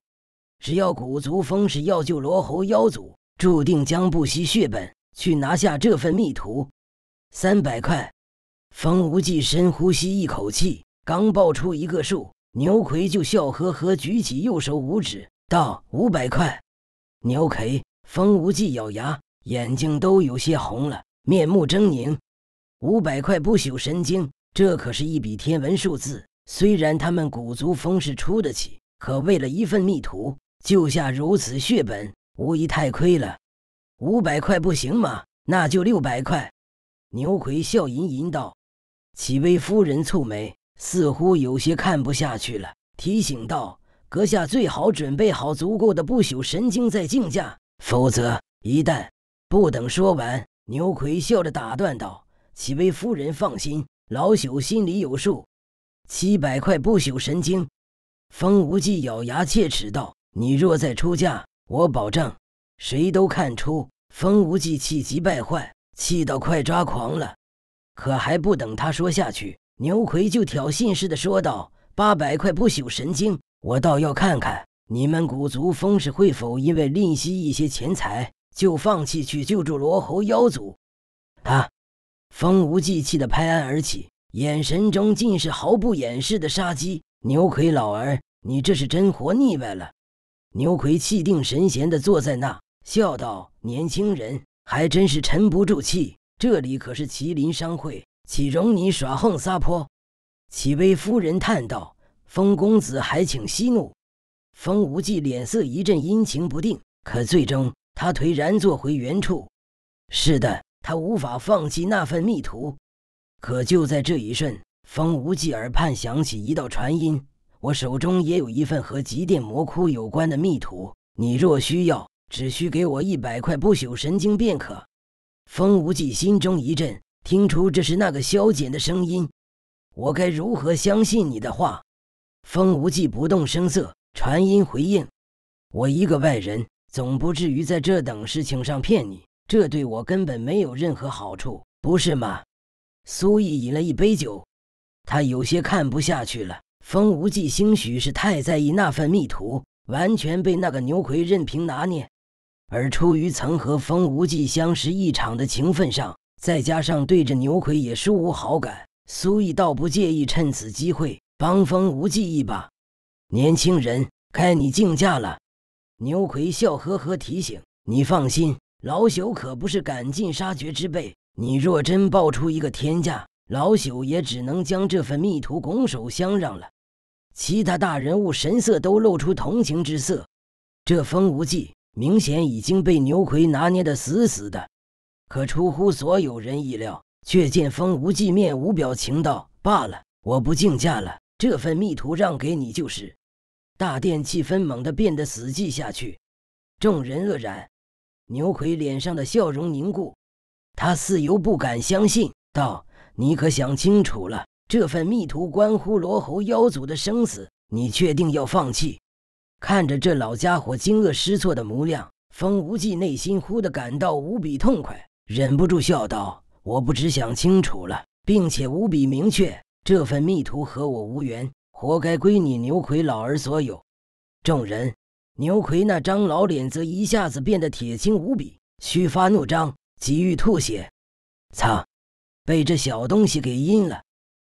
Speaker 2: 只要古族风是要救罗侯妖族，注定将不惜血本去拿下这份密图。三百块。风无忌深呼吸一口气，刚报出一个数，牛葵就笑呵呵举起右手五指，道：“五百块。”牛葵，风无忌咬牙。眼睛都有些红了，面目狰狞。五百块不朽神经，这可是一笔天文数字。虽然他们古族风是出得起，可为了一份密图，就下如此血本，无疑太亏了。五百块不行吗？那就六百块。牛魁笑吟吟道。启微夫人蹙眉，似乎有些看不下去了，提醒道：“阁下最好准备好足够的不朽神经再竞价，否则一旦……”不等说完，牛魁笑着打断道：“几位夫人放心，老朽心里有数。”七百块不朽神经。”风无忌咬牙切齿道：“你若再出价，我保证谁都看出。”风无忌气急败坏，气到快抓狂了。可还不等他说下去，牛魁就挑衅似的说道：“八百块不朽神经，我倒要看看你们古族风氏会否因为吝惜一些钱财。”就放弃去救助罗侯妖族，啊！风无忌气的拍案而起，眼神中尽是毫不掩饰的杀机。牛魁老儿，你这是真活腻歪了！牛魁气定神闲的坐在那，笑道：“年轻人还真是沉不住气，这里可是麒麟商会，岂容你耍横撒泼？”启威夫人叹道：“风公子还请息怒。”风无忌脸色一阵阴晴不定，可最终。他颓然坐回原处。是的，他无法放弃那份密图。可就在这一瞬，风无忌耳畔响起一道传音：“我手中也有一份和极电魔窟有关的密图，你若需要，只需给我一百块不朽神经便可。”风无忌心中一震，听出这是那个萧简的声音。我该如何相信你的话？风无忌不动声色，传音回应：“我一个外人。”总不至于在这等事情上骗你，这对我根本没有任何好处，不是吗？苏毅饮了一杯酒，他有些看不下去了。风无忌兴许是太在意那份密图，完全被那个牛葵任凭拿捏。而出于曾和风无忌相识一场的情分上，再加上对着牛葵也疏无好感，苏毅倒不介意趁此机会帮风无忌一把。年轻人，该你竞价了。牛葵笑呵呵提醒：“你放心，老朽可不是赶尽杀绝之辈。你若真报出一个天价，老朽也只能将这份密图拱手相让了。”其他大人物神色都露出同情之色。这风无忌明显已经被牛葵拿捏得死死的，可出乎所有人意料，却见风无忌面无表情道：“罢了，我不竞价了，这份密图让给你就是。”大殿气氛猛地变得死寂下去，众人愕然，牛魁脸上的笑容凝固，他似犹不敢相信道：“你可想清楚了？这份密图关乎罗侯妖族的生死，你确定要放弃？”看着这老家伙惊愕失措的模样，风无忌内心忽地感到无比痛快，忍不住笑道：“我不止想清楚了，并且无比明确，这份密图和我无缘。”活该归你牛魁老儿所有！众人，牛魁那张老脸则一下子变得铁青无比，须发怒张，急欲吐血。操！被这小东西给阴了！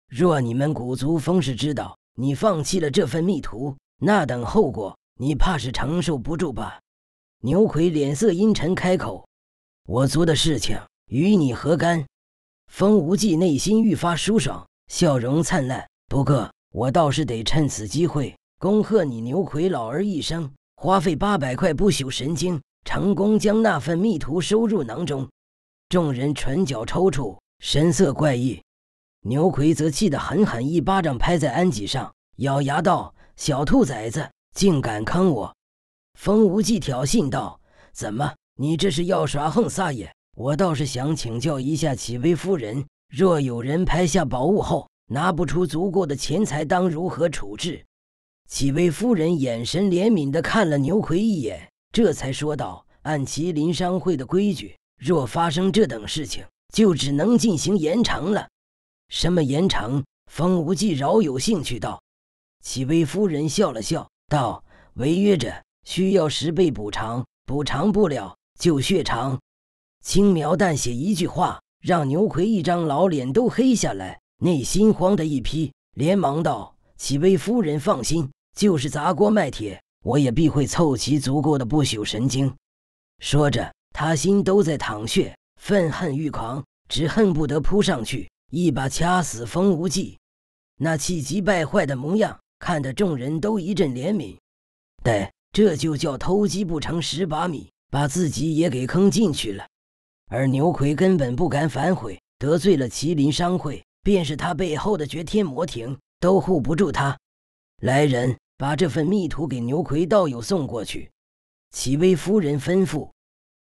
Speaker 2: 若你们古族风氏知道你放弃了这份密图，那等后果你怕是承受不住吧？牛魁脸色阴沉，开口：“我族的事情与你何干？”风无忌内心愈发舒爽，笑容灿烂。不过。我倒是得趁此机会，恭贺你牛魁老儿一生花费八百块不朽神经，成功将那份秘图收入囊中。众人唇角抽搐，神色怪异。牛魁则气得狠狠一巴掌拍在安吉上，咬牙道：“小兔崽子，竟敢坑我！”风无忌挑衅道：“怎么，你这是要耍横撒野？我倒是想请教一下启威夫人，若有人拍下宝物后……”拿不出足够的钱财，当如何处置？几位夫人眼神怜悯地看了牛魁一眼，这才说道：“按麒麟商会的规矩，若发生这等事情，就只能进行延长了。”什么延长？风无忌饶有兴趣道。几位夫人笑了笑，道：“违约者需要十倍补偿，补偿不了就血偿。”轻描淡写一句话，让牛魁一张老脸都黑下来。内心慌的一批，连忙道：“启威夫人放心，就是砸锅卖铁，我也必会凑齐足够的不朽神经。”说着，他心都在淌血，愤恨欲狂，只恨不得扑上去一把掐死风无忌。那气急败坏的模样，看得众人都一阵怜悯。对，这就叫偷鸡不成蚀把米，把自己也给坑进去了。而牛奎根本不敢反悔，得罪了麒麟商会。便是他背后的绝天魔庭都护不住他。来人，把这份密图给牛魁道友送过去。启威夫人吩咐。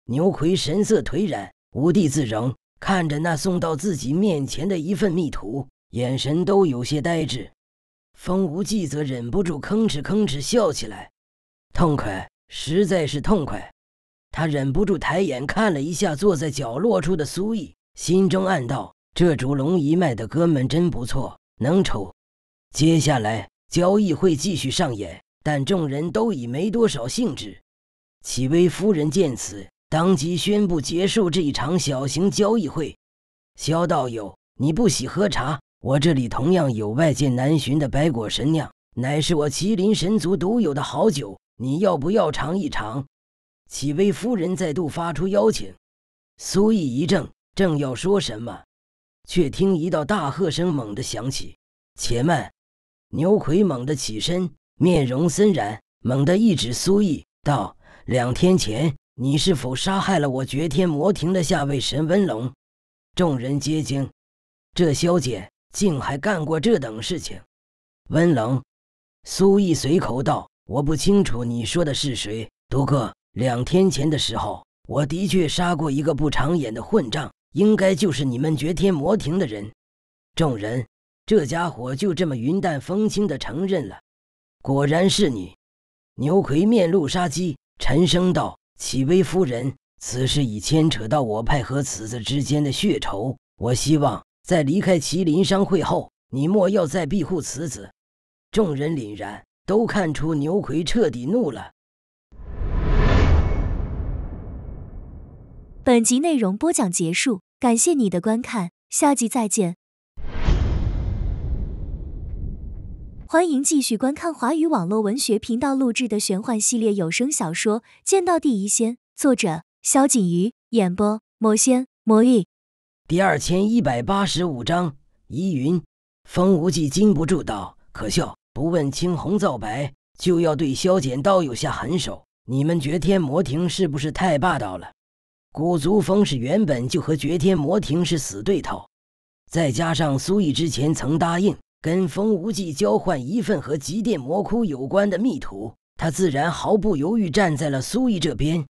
Speaker 2: 牛魁神色颓然，无地自容，看着那送到自己面前的一份密图，眼神都有些呆滞。风无忌则忍不住吭哧吭哧笑起来，痛快，实在是痛快。他忍不住抬眼看了一下坐在角落处的苏毅，心中暗道。这竹龙一脉的哥们真不错，能抽。接下来交易会继续上演，但众人都已没多少兴致。启威夫人见此，当即宣布结束这一场小型交易会。萧道友，你不喜喝茶，我这里同样有外界难寻的白果神酿，乃是我麒麟神族独有的好酒，你要不要尝一尝？启微夫人再度发出邀请。苏毅一怔，正要说什么。却听一道大喝声猛地响起：“且慢！”牛魁猛地起身，面容森然，猛地一指苏毅道：“两天前，你是否杀害了我绝天魔庭的下位神温龙？”众人皆惊，这萧简竟还干过这等事情？温龙，苏毅随口道：“我不清楚你说的是谁，不过两天前的时候，我的确杀过一个不长眼的混账。”应该就是你们绝天魔庭的人。众人，这家伙就这么云淡风轻的承认了。果然是你！牛魁面露杀机，沉声道：“启威夫人，此事已牵扯到我派和此子之间的血仇。我希望在离开麒麟商会后，你莫要再庇护此子。”众人凛然，都看出牛魁彻底怒了。
Speaker 1: 本集内容播讲结束，感谢你的观看，下集再见。欢迎继续观看华语网络文学频道录制的玄幻系列有声小说《剑道第一仙》，作者：萧瑾瑜，演播：魔仙魔域。
Speaker 2: 第二千一百八十五章疑云。风无忌禁不住道：“可笑，不问青红皂白就要对萧简道友下狠手，你们绝天魔庭是不是太霸道了？”古族风是原本就和绝天魔庭是死对头，再加上苏毅之前曾答应跟风无忌交换一份和极电魔窟有关的密图，他自然毫不犹豫站在了苏毅这边。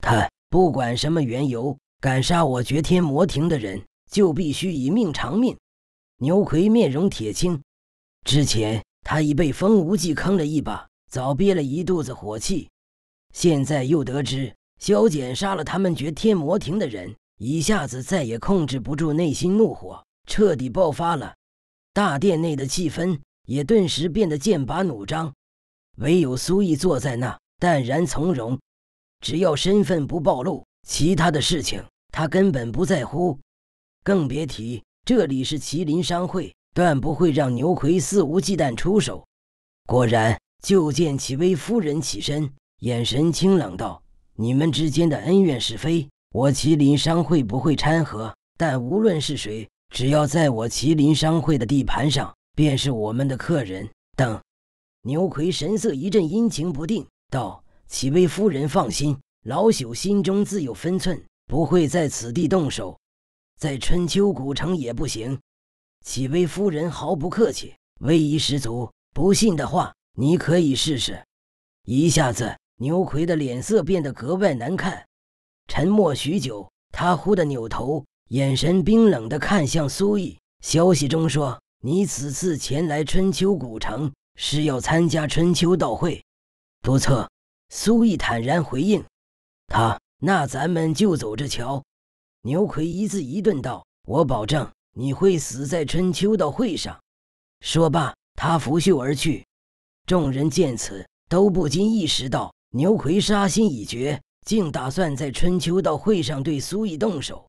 Speaker 2: 他不管什么缘由，敢杀我绝天魔庭的人，就必须以命偿命。牛魁面容铁青，之前他已被风无忌坑了一把，早憋了一肚子火气，现在又得知。萧简杀了他们绝天魔庭的人，一下子再也控制不住内心怒火，彻底爆发了。大殿内的气氛也顿时变得剑拔弩张。唯有苏毅坐在那，淡然从容。只要身份不暴露，其他的事情他根本不在乎，更别提这里是麒麟商会，断不会让牛魁肆无忌惮出手。果然，就见其威夫人起身，眼神清冷道。你们之间的恩怨是非，我麒麟商会不会掺和。但无论是谁，只要在我麒麟商会的地盘上，便是我们的客人。等，牛魁神色一阵阴晴不定，道：“启威夫人放心，老朽心中自有分寸，不会在此地动手。在春秋古城也不行。”启威夫人毫不客气，威仪十足。不信的话，你可以试试，一下子。牛奎的脸色变得格外难看，沉默许久，他忽地扭头，眼神冰冷地看向苏毅。消息中说，你此次前来春秋古城是要参加春秋道会。不错，苏毅坦然回应。他，那咱们就走着瞧。牛奎一字一顿道：“我保证，你会死在春秋道会上。”说罢，他拂袖而去。众人见此，都不禁意识到。牛魁杀心已决，竟打算在春秋道会上对苏毅动手。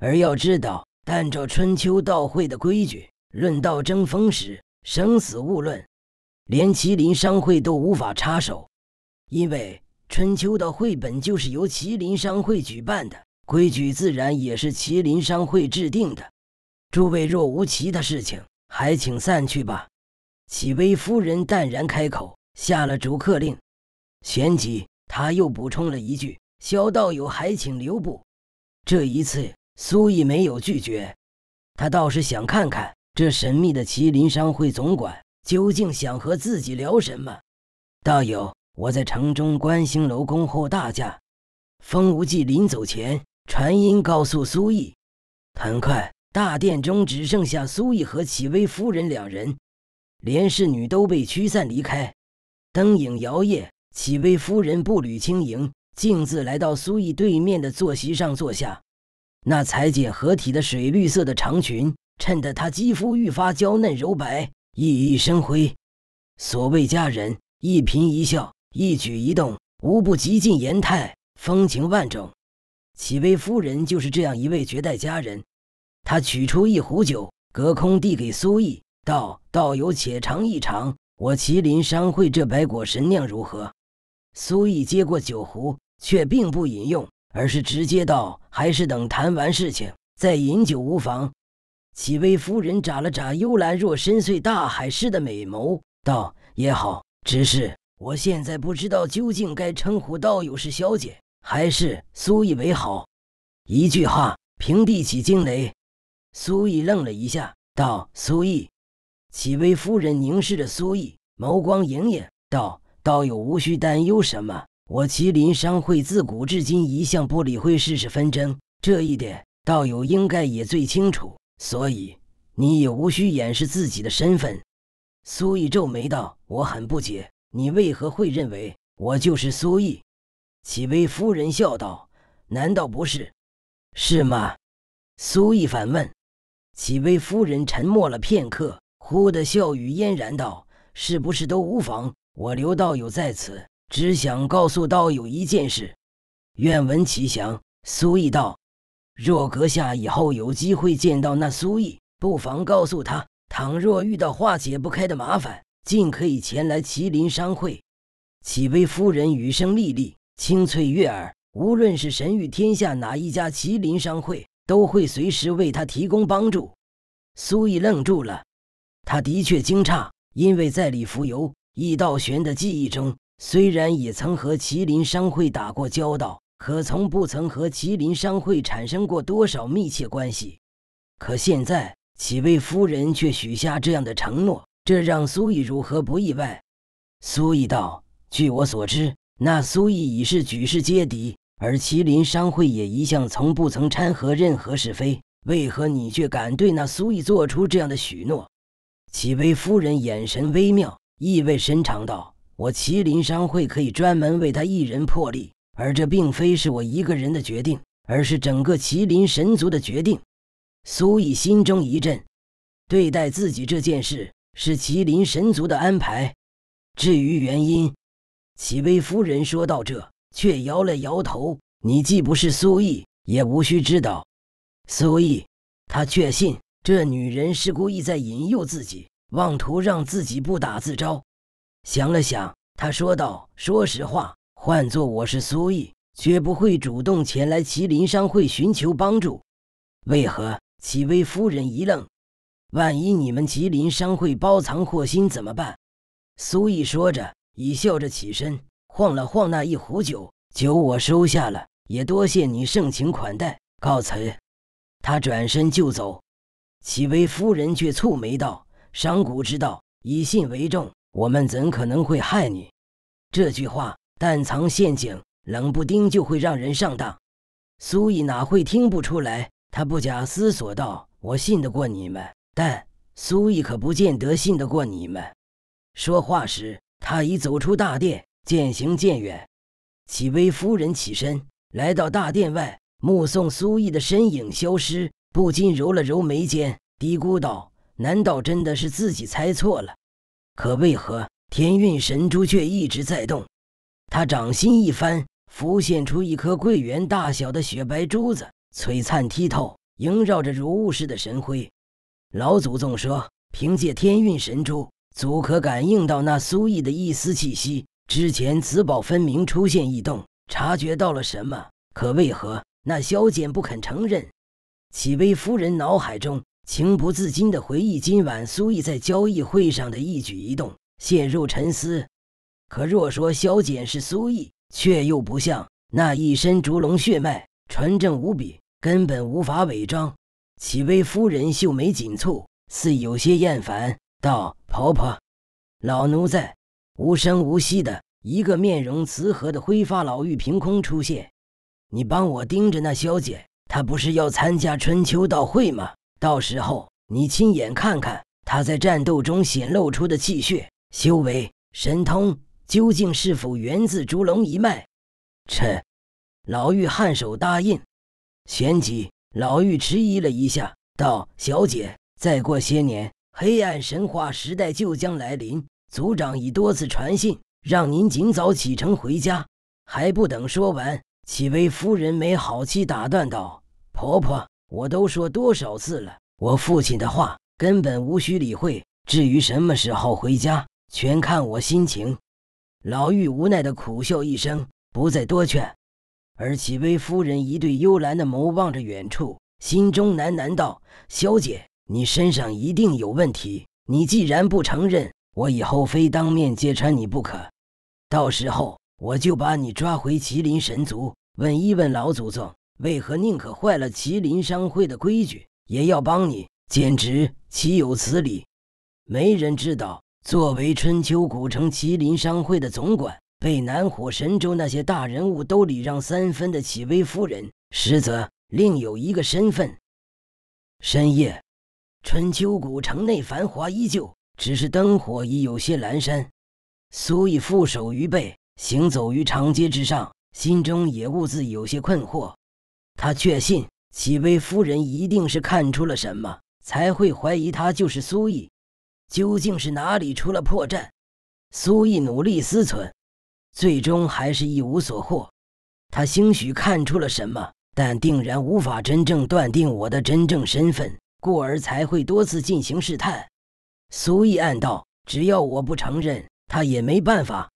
Speaker 2: 而要知道，按照春秋道会的规矩，论道争锋时生死勿论，连麒麟商会都无法插手，因为春秋道会本就是由麒麟商会举办的，规矩自然也是麒麟商会制定的。诸位若无其他事情，还请散去吧。启威夫人淡然开口，下了逐客令。前即，他又补充了一句：“萧道友，还请留步。”这一次，苏毅没有拒绝，他倒是想看看这神秘的麒麟商会总管究竟想和自己聊什么。道友，我在城中观星楼恭候大驾。风无忌临走前传音告诉苏毅，很快，大殿中只剩下苏毅和启威夫人两人，连侍女都被驱散离开，灯影摇曳。启威夫人步履轻盈，径自来到苏毅对面的坐席上坐下。那裁剪合体的水绿色的长裙，衬得她肌肤愈发娇嫩柔白，熠熠生辉。所谓佳人，一颦一笑，一举一动，无不极尽颜态，风情万种。启威夫人就是这样一位绝代佳人。她取出一壶酒，隔空递给苏毅，道：“道友且尝一尝，我麒麟商会这白果神酿如何？”苏意接过酒壶，却并不饮用，而是直接道：“还是等谈完事情再饮酒无妨。”启薇夫人眨了眨幽兰若深邃大海似的美眸，道：“也好，只是我现在不知道究竟该称呼道友是小姐还是苏意为好。”一句话平地起惊雷，苏毅愣了一下，道：“苏毅。”启薇夫人凝视着苏毅，眸光盈盈，道：“。”道友无需担忧什么，我麒麟商会自古至今一向不理会世事纷争，这一点道友应该也最清楚，所以你也无需掩饰自己的身份。”苏毅皱眉道：“我很不解，你为何会认为我就是苏毅？”启微夫人笑道：“难道不是？是吗？”苏毅反问。启微夫人沉默了片刻，忽地笑语嫣然道：“是不是都无妨？”我刘道友在此，只想告诉道友一件事，愿闻其详。苏毅道：“若阁下以后有机会见到那苏毅，不妨告诉他，倘若遇到化解不开的麻烦，尽可以前来麒麟商会。启微夫人语声丽丽，清脆悦耳，无论是神域天下哪一家麒麟商会，都会随时为他提供帮助。”苏毅愣住了，他的确惊诧，因为在李浮游。易道玄的记忆中，虽然也曾和麒麟商会打过交道，可从不曾和麒麟商会产生过多少密切关系。可现在，几位夫人却许下这样的承诺，这让苏毅如何不意外？苏毅道：“据我所知，那苏毅已是举世皆敌，而麒麟商会也一向从不曾掺和任何是非，为何你却敢对那苏毅做出这样的许诺？”几位夫人眼神微妙。意味深长道：“我麒麟商会可以专门为他一人破例，而这并非是我一个人的决定，而是整个麒麟神族的决定。”苏毅心中一震，对待自己这件事是麒麟神族的安排。至于原因，祁薇夫人说到这，却摇了摇头：“你既不是苏毅，也无需知道。”苏毅，他确信这女人是故意在引诱自己。妄图让自己不打自招，想了想，他说道：“说实话，换做我是苏毅，绝不会主动前来麒麟商会寻求帮助。为何？”戚薇夫人一愣：“万一你们麒麟商会包藏祸心怎么办？”苏毅说着，已笑着起身，晃了晃那一壶酒：“酒我收下了，也多谢你盛情款待，告辞。”他转身就走，戚薇夫人却蹙眉道。商贾之道以信为重，我们怎可能会害你？这句话但藏陷阱，冷不丁就会让人上当。苏毅哪会听不出来？他不假思索道：“我信得过你们。”但苏毅可不见得信得过你们。说话时，他已走出大殿，渐行渐远。启薇夫人起身，来到大殿外，目送苏毅的身影消失，不禁揉了揉眉间，嘀咕道。难道真的是自己猜错了？可为何天运神珠却一直在动？他掌心一翻，浮现出一颗桂圆大小的雪白珠子，璀璨剔透，萦绕着如雾似的神辉。老祖宗说，凭借天运神珠，足可感应到那苏毅的一丝气息。之前此宝分明出现异动，察觉到了什么？可为何那萧简不肯承认？启微夫人脑海中。情不自禁地回忆今晚苏毅在交易会上的一举一动，陷入沉思。可若说萧简是苏毅，却又不像。那一身烛龙血脉纯正无比，根本无法伪装。启微夫人秀眉紧蹙，似有些厌烦，道：“婆婆，老奴在。”无声无息的一个面容慈和的灰发老妪凭空出现。你帮我盯着那萧简，他不是要参加春秋道会吗？到时候你亲眼看看他在战斗中显露出的气血、修为、神通，究竟是否源自烛龙一脉？切！老妪颔首答应，旋即老妪迟疑了一下，道：“小姐，再过些年，黑暗神话时代就将来临。族长已多次传信，让您尽早启程回家。”还不等说完，启威夫人没好气打断道：“婆婆。”我都说多少次了，我父亲的话根本无需理会。至于什么时候回家，全看我心情。老妪无奈地苦笑一声，不再多劝。而启威夫人一对幽蓝的眸望着远处，心中喃喃道：“小姐，你身上一定有问题。你既然不承认，我以后非当面揭穿你不可。到时候我就把你抓回麒麟神族，问一问老祖宗。”为何宁可坏了麒麟商会的规矩，也要帮你？简直岂有此理！没人知道，作为春秋古城麒麟商会的总管，被南火神州那些大人物都礼让三分的启威夫人，实则另有一个身份。深夜，春秋古城内繁华依旧，只是灯火已有些阑珊。苏以负手于背，行走于长街之上，心中也兀自有些困惑。他确信启威夫人一定是看出了什么，才会怀疑他就是苏毅。究竟是哪里出了破绽？苏毅努力思忖，最终还是一无所获。他兴许看出了什么，但定然无法真正断定我的真正身份，故而才会多次进行试探。苏毅暗道：只要我不承认，他也没办法。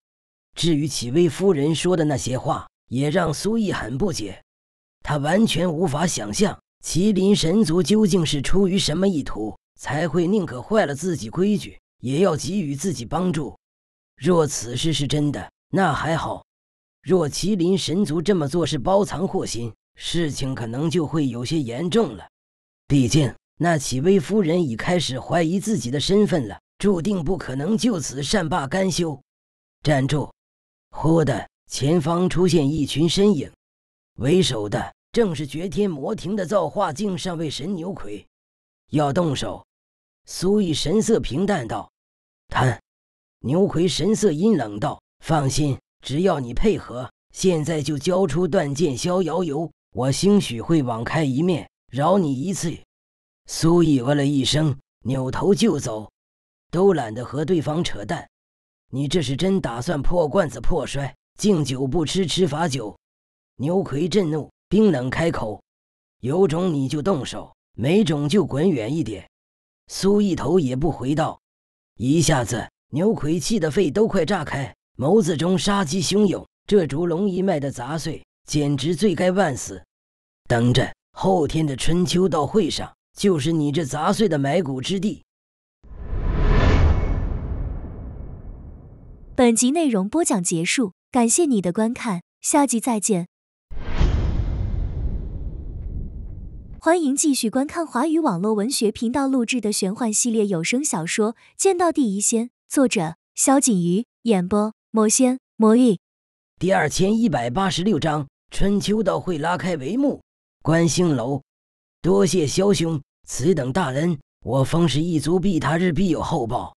Speaker 2: 至于启威夫人说的那些话，也让苏毅很不解。他完全无法想象麒麟神族究竟是出于什么意图，才会宁可坏了自己规矩，也要给予自己帮助。若此事是真的，那还好；若麒麟神族这么做是包藏祸心，事情可能就会有些严重了。毕竟那启微夫人已开始怀疑自己的身份了，注定不可能就此善罢甘休。站住！忽的，前方出现一群身影。为首的正是绝天魔庭的造化境上位神牛魁，要动手。苏毅神色平淡道：“谈。”牛魁神色阴冷道：“放心，只要你配合，现在就交出断剑逍遥游，我兴许会网开一面，饶你一次。”苏毅问了一声，扭头就走，都懒得和对方扯淡。你这是真打算破罐子破摔，敬酒不吃吃罚酒？牛奎震怒，冰冷开口：“有种你就动手，没种就滚远一点。”苏一头也不回道：“一下子，牛奎气的肺都快炸开，眸子中杀机汹涌。这竹龙一脉的杂碎，简直罪该万死！等着，后天的春秋道会上，就是你这杂碎的埋骨之
Speaker 1: 地。”本集内容播讲结束，感谢你的观看，下集再见。欢迎继续观看华语网络文学频道录制的玄幻系列有声小说《剑道第一仙》，作者：萧锦瑜，演播：魔仙魔域。
Speaker 2: 第二千一百八十六章：春秋道会拉开帷幕。观星楼，多谢萧兄此等大恩，我风氏一族必他日必有厚报。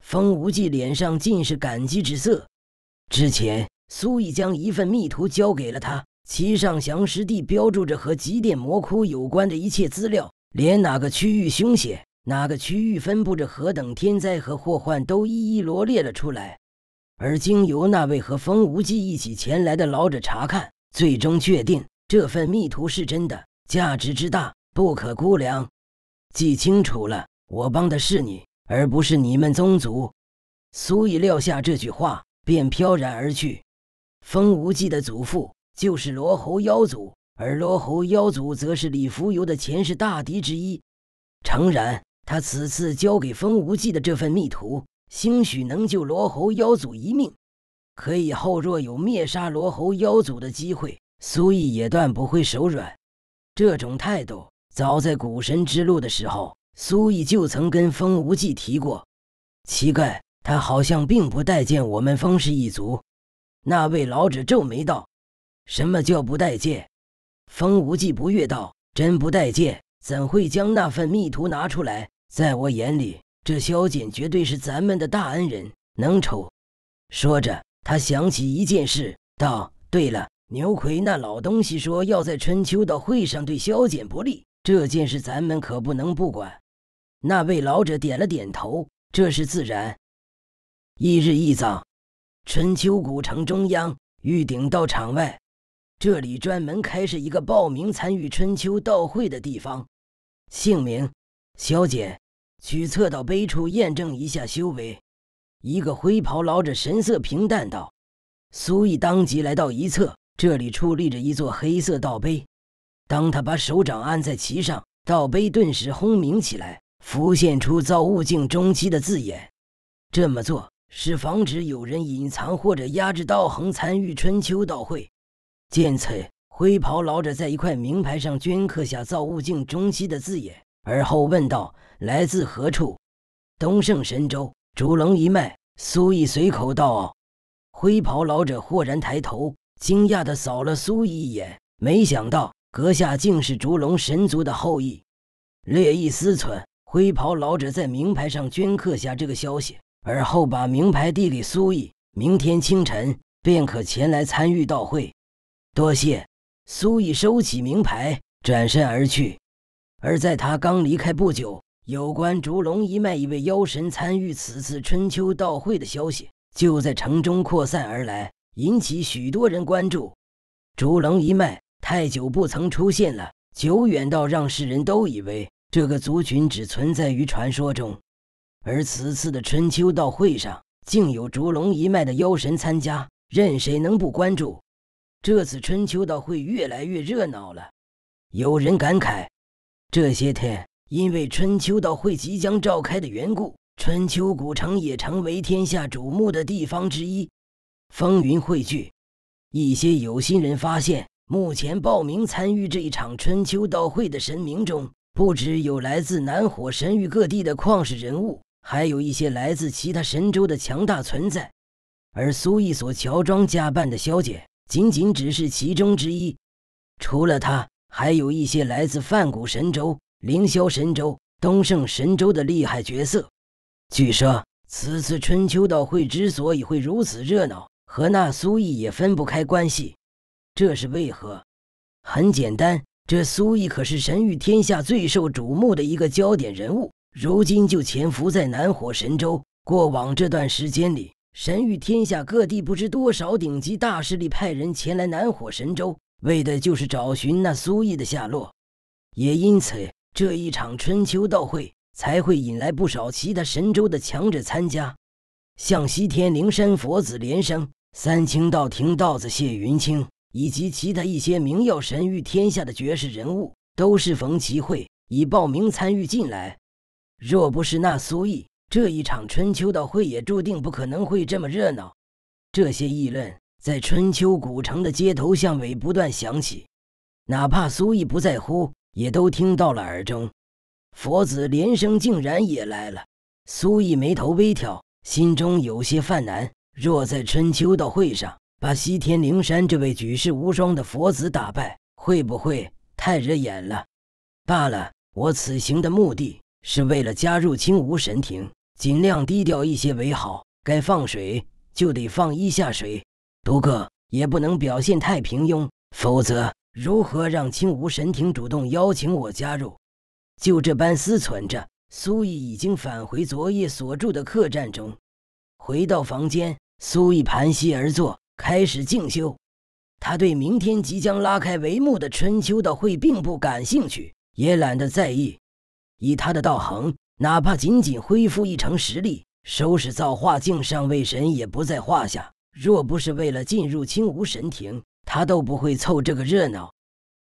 Speaker 2: 风无忌脸上尽是感激之色。之前，苏义将一份密图交给了他。其上详实地标注着和极殿魔窟有关的一切资料，连哪个区域凶险、哪个区域分布着何等天灾和祸患都一一罗列了出来。而经由那位和风无忌一起前来的老者查看，最终确定这份密图是真的，价值之大不可估量。记清楚了，我帮的是你，而不是你们宗族。苏以撂下这句话，便飘然而去。风无忌的祖父。就是罗侯妖祖，而罗侯妖祖则是李浮游的前世大敌之一。诚然，他此次交给风无忌的这份密图，兴许能救罗侯妖祖一命。可以后，若有灭杀罗侯妖祖的机会，苏毅也断不会手软。这种态度，早在古神之路的时候，苏毅就曾跟风无忌提过。乞丐，他好像并不待见我们风氏一族。”那位老者皱眉道。什么叫不待见？风无忌不悦道：“真不待见，怎会将那份密图拿出来？在我眼里，这萧简绝对是咱们的大恩人，能抽。”说着，他想起一件事，道：“对了，牛魁那老东西说要在春秋的会上对萧简不利，这件事咱们可不能不管。”那位老者点了点头：“这是自然。”翌日一早，春秋古城中央玉鼎道场外。这里专门开设一个报名参与春秋道会的地方。姓名，小姐，取测道碑处验证一下修为。一个灰袍老者神色平淡道：“苏毅当即来到一侧，这里矗立着一座黑色道碑。当他把手掌按在其上，道碑顿时轰鸣起来，浮现出造物境中期的字眼。这么做是防止有人隐藏或者压制道恒参与春秋道会。”见此，灰袍老者在一块名牌上镌刻下“造物境中期”的字眼，而后问道：“来自何处？”“东胜神州，烛龙一脉。”苏毅随口道。灰袍老者豁然抬头，惊讶地扫了苏毅一眼，没想到阁下竟是烛龙神族的后裔。略一思忖，灰袍老者在名牌上镌刻下这个消息，而后把名牌递给苏毅：“明天清晨便可前来参与道会。”多谢苏毅收起名牌，转身而去。而在他刚离开不久，有关烛龙一脉一位妖神参与此次春秋道会的消息就在城中扩散而来，引起许多人关注。烛龙一脉太久不曾出现了，久远到让世人都以为这个族群只存在于传说中。而此次的春秋道会上，竟有烛龙一脉的妖神参加，任谁能不关注？这次春秋道会越来越热闹了，有人感慨。这些天，因为春秋道会即将召开的缘故，春秋古城也成为天下瞩目的地方之一，风云汇聚。一些有心人发现，目前报名参与这一场春秋道会的神明中，不只有来自南火神域各地的旷世人物，还有一些来自其他神州的强大存在。而苏毅所乔装假扮的萧姐。仅仅只是其中之一，除了他，还有一些来自梵谷神州、凌霄神州、东胜神州的厉害角色。据说此次春秋道会之所以会如此热闹，和那苏毅也分不开关系。这是为何？很简单，这苏毅可是神域天下最受瞩目的一个焦点人物，如今就潜伏在南火神州。过往这段时间里。神域天下各地不知多少顶级大势力派人前来南火神州，为的就是找寻那苏毅的下落。也因此，这一场春秋道会才会引来不少其他神州的强者参加。像西天灵山佛子莲生、三清道庭道子谢云清，以及其他一些名耀神域天下的绝世人物，都是逢其会以报名参与进来。若不是那苏毅，这一场春秋道会也注定不可能会这么热闹，这些议论在春秋古城的街头巷尾不断响起，哪怕苏毅不在乎，也都听到了耳中。佛子连声竟然也来了，苏毅眉头微挑，心中有些犯难。若在春秋道会上把西天灵山这位举世无双的佛子打败，会不会太惹眼了？罢了，我此行的目的是为了加入青无神庭。尽量低调一些为好，该放水就得放一下水，不过也不能表现太平庸，否则如何让青无神庭主动邀请我加入？就这般思忖着，苏毅已经返回昨夜所住的客栈中。回到房间，苏毅盘膝而坐，开始静修。他对明天即将拉开帷幕的春秋道会并不感兴趣，也懒得在意，以他的道行。哪怕仅仅恢复一成实力，收拾造化境上位神也不在话下。若不是为了进入青无神庭，他都不会凑这个热闹。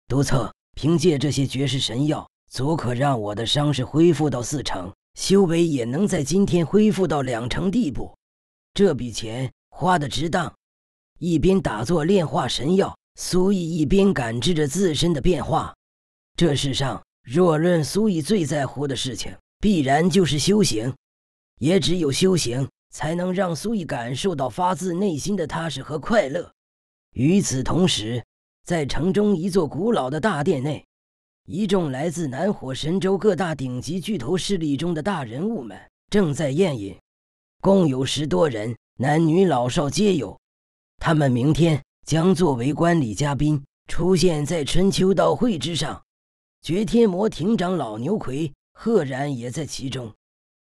Speaker 2: 督策，凭借这些绝世神药，足可让我的伤势恢复到四成，修为也能在今天恢复到两成地步。这笔钱花的值当。一边打坐炼化神药，苏艺一边感知着自身的变化。这世上，若论苏艺最在乎的事情，必然就是修行，也只有修行才能让苏毅感受到发自内心的踏实和快乐。与此同时，在城中一座古老的大殿内，一众来自南火神州各大顶级巨头势力中的大人物们正在宴饮，共有十多人，男女老少皆有。他们明天将作为观礼嘉宾出现在春秋道会之上。绝天魔庭长老牛魁。赫然也在其中。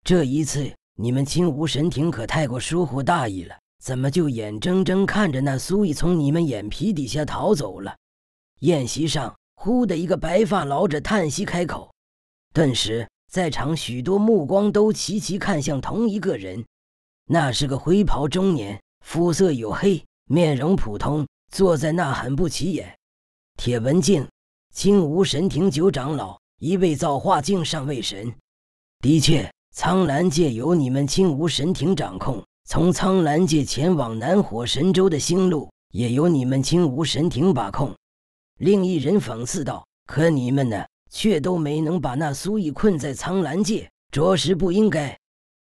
Speaker 2: 这一次，你们青无神庭可太过疏忽大意了，怎么就眼睁睁看着那苏毅从你们眼皮底下逃走了？宴席上，忽的一个白发老者叹息开口，顿时在场许多目光都齐齐看向同一个人。那是个灰袍中年，肤色黝黑，面容普通，坐在那很不起眼。铁文静，青无神庭九长老。一位造化境上位神，的确，苍兰界由你们青无神庭掌控，从苍兰界前往南火神州的星路，也由你们青无神庭把控。另一人讽刺道：“可你们呢，却都没能把那苏艺困在苍兰界，着实不应该。”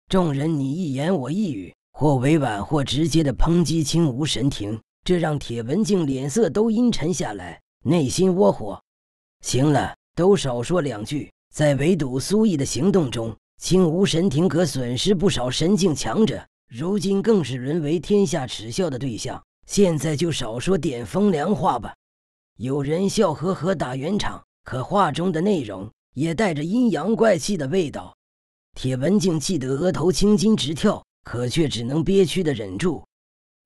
Speaker 2: 众人你一言我一语，或委婉或直接的抨击青无神庭，这让铁文静脸色都阴沉下来，内心窝火。行了。都少说两句。在围堵苏毅的行动中，青无神庭可损失不少神境强者，如今更是沦为天下耻笑的对象。现在就少说点风凉话吧。有人笑呵呵打圆场，可话中的内容也带着阴阳怪气的味道。铁文静气得额头青筋直跳，可却只能憋屈的忍住。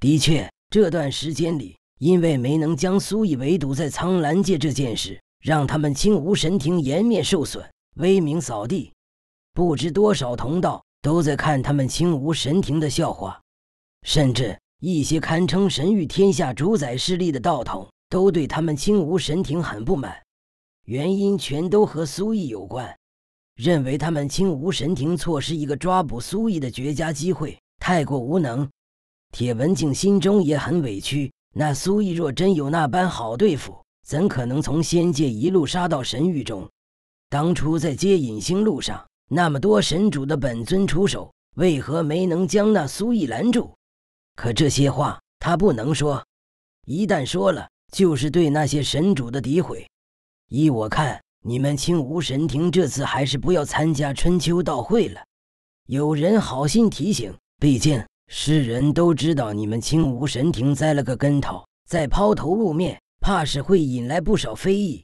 Speaker 2: 的确，这段时间里，因为没能将苏毅围堵在苍兰界这件事。让他们清无神庭颜面受损，威名扫地。不知多少同道都在看他们清无神庭的笑话，甚至一些堪称神域天下主宰势力的道统，都对他们清无神庭很不满。原因全都和苏毅有关，认为他们清无神庭错失一个抓捕苏毅的绝佳机会，太过无能。铁文静心中也很委屈。那苏毅若真有那般好对付？怎可能从仙界一路杀到神域中？当初在接引星路上，那么多神主的本尊出手，为何没能将那苏毅拦住？可这些话他不能说，一旦说了，就是对那些神主的诋毁。依我看，你们青无神庭这次还是不要参加春秋道会了。有人好心提醒，毕竟世人都知道你们青无神庭栽了个跟头，在抛头露面。怕是会引来不少非议，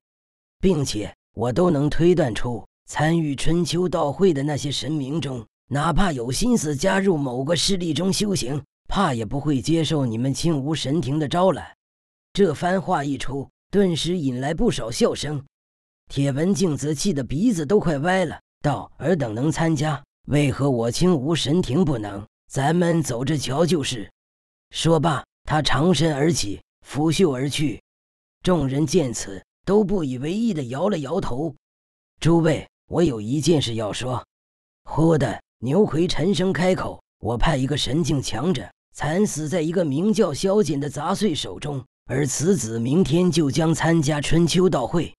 Speaker 2: 并且我都能推断出参与春秋道会的那些神明中，哪怕有心思加入某个势力中修行，怕也不会接受你们青无神庭的招揽。这番话一出，顿时引来不少笑声。铁文静则气得鼻子都快歪了，道：“尔等能参加，为何我青无神庭不能？咱们走着瞧就是。”说罢，他长身而起，拂袖而去。众人见此，都不以为意的摇了摇头。诸位，我有一件事要说。忽的，牛魁沉声开口：“我派一个神境强者惨死在一个名叫萧瑾的杂碎手中，而此子明天就将参加春秋道会。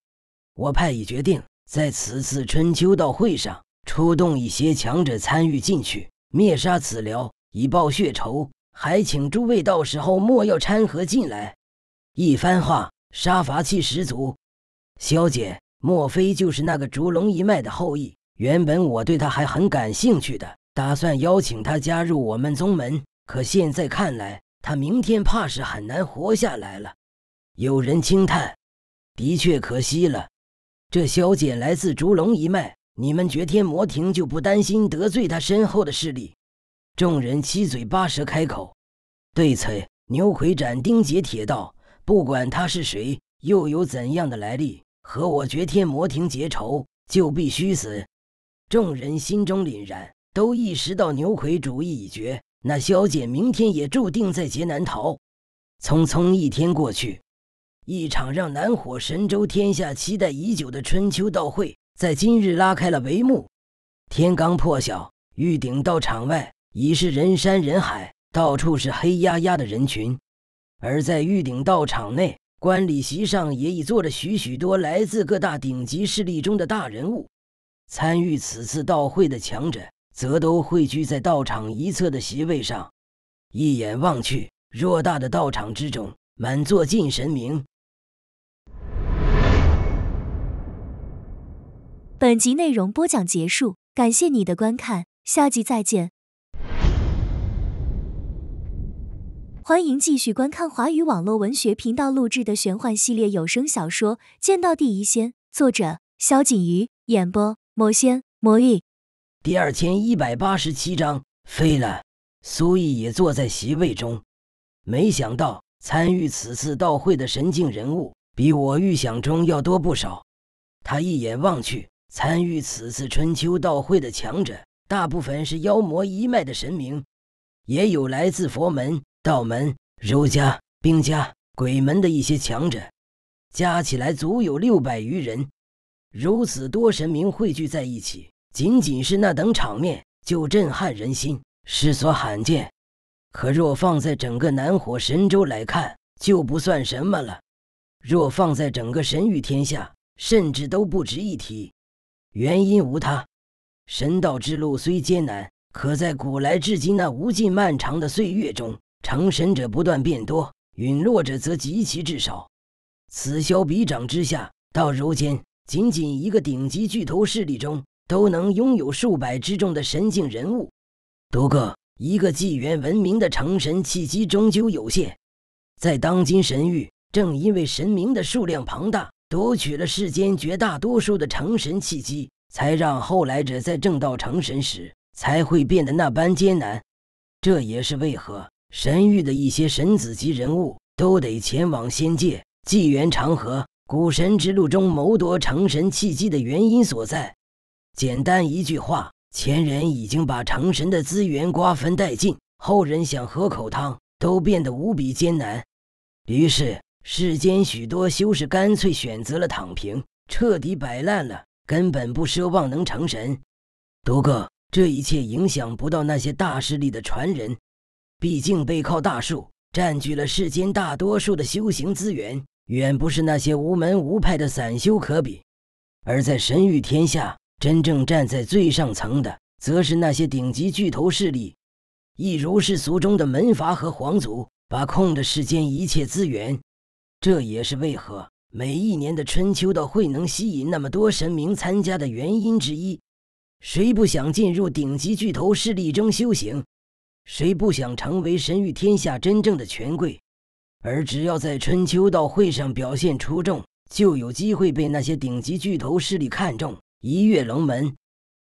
Speaker 2: 我派已决定，在此次春秋道会上出动一些强者参与进去，灭杀此辽，以报血仇。还请诸位到时候莫要掺和进来。”一番话。杀伐气十足，萧简莫非就是那个烛龙一脉的后裔？原本我对他还很感兴趣的，打算邀请他加入我们宗门，可现在看来，他明天怕是很难活下来了。有人轻叹：“的确可惜了，这萧简来自烛龙一脉，你们绝天魔庭就不担心得罪他身后的势力？”众人七嘴八舌开口：“对，此，牛魁斩钉截铁道。”不管他是谁，又有怎样的来历，和我绝天魔庭结仇，就必须死。众人心中凛然，都意识到牛魁主意已决，那萧剑明天也注定在劫难逃。匆匆一天过去，一场让南火神州天下期待已久的春秋道会在今日拉开了帷幕。天刚破晓，玉鼎道场外已是人山人海，到处是黑压压的人群。而在玉鼎道场内，观礼席上也已坐着许许多来自各大顶级势力中的大人物。参与此次道会的强者，则都汇聚在道场一侧的席位上。一眼望去，偌大的道场之中，满座尽神明。
Speaker 1: 本集内容播讲结束，感谢你的观看，下集再见。欢迎继续观看华语网络文学频道录制的玄幻系列有声小说《见到第一仙》，作者：萧瑾瑜，演播：魔仙魔玉。
Speaker 2: 第二千一百八十七章，飞了。苏毅也坐在席位中，没想到参与此次道会的神境人物比我预想中要多不少。他一眼望去，参与此次春秋道会的强者，大部分是妖魔一脉的神明，也有来自佛门。道门、儒家、兵家、鬼门的一些强者，加起来足有六百余人。如此多神明汇聚在一起，仅仅是那等场面就震撼人心，世所罕见。可若放在整个南火神州来看，就不算什么了；若放在整个神域天下，甚至都不值一提。原因无他，神道之路虽艰难，可在古来至今那无尽漫长的岁月中。成神者不断变多，陨落者则极其之少。此消彼长之下，到如今，仅仅一个顶级巨头势力中，都能拥有数百之众的神境人物。不过，一个纪元文明的成神契机终究有限。在当今神域，正因为神明的数量庞大，夺取了世间绝大多数的成神契机，才让后来者在正道成神时才会变得那般艰难。这也是为何。神域的一些神子级人物都得前往仙界。纪元长河、古神之路中谋夺成神契机的原因所在，简单一句话：前人已经把成神的资源瓜分殆尽，后人想喝口汤都变得无比艰难。于是，世间许多修士干脆选择了躺平，彻底摆烂了，根本不奢望能成神。不过，这一切影响不到那些大势力的传人。毕竟背靠大树，占据了世间大多数的修行资源，远不是那些无门无派的散修可比。而在神域天下，真正站在最上层的，则是那些顶级巨头势力，亦如世俗中的门阀和皇族，把控着世间一切资源。这也是为何每一年的春秋道会能吸引那么多神明参加的原因之一。谁不想进入顶级巨头势力中修行？谁不想成为神域天下真正的权贵？而只要在春秋道会上表现出众，就有机会被那些顶级巨头势力看中，一跃龙门。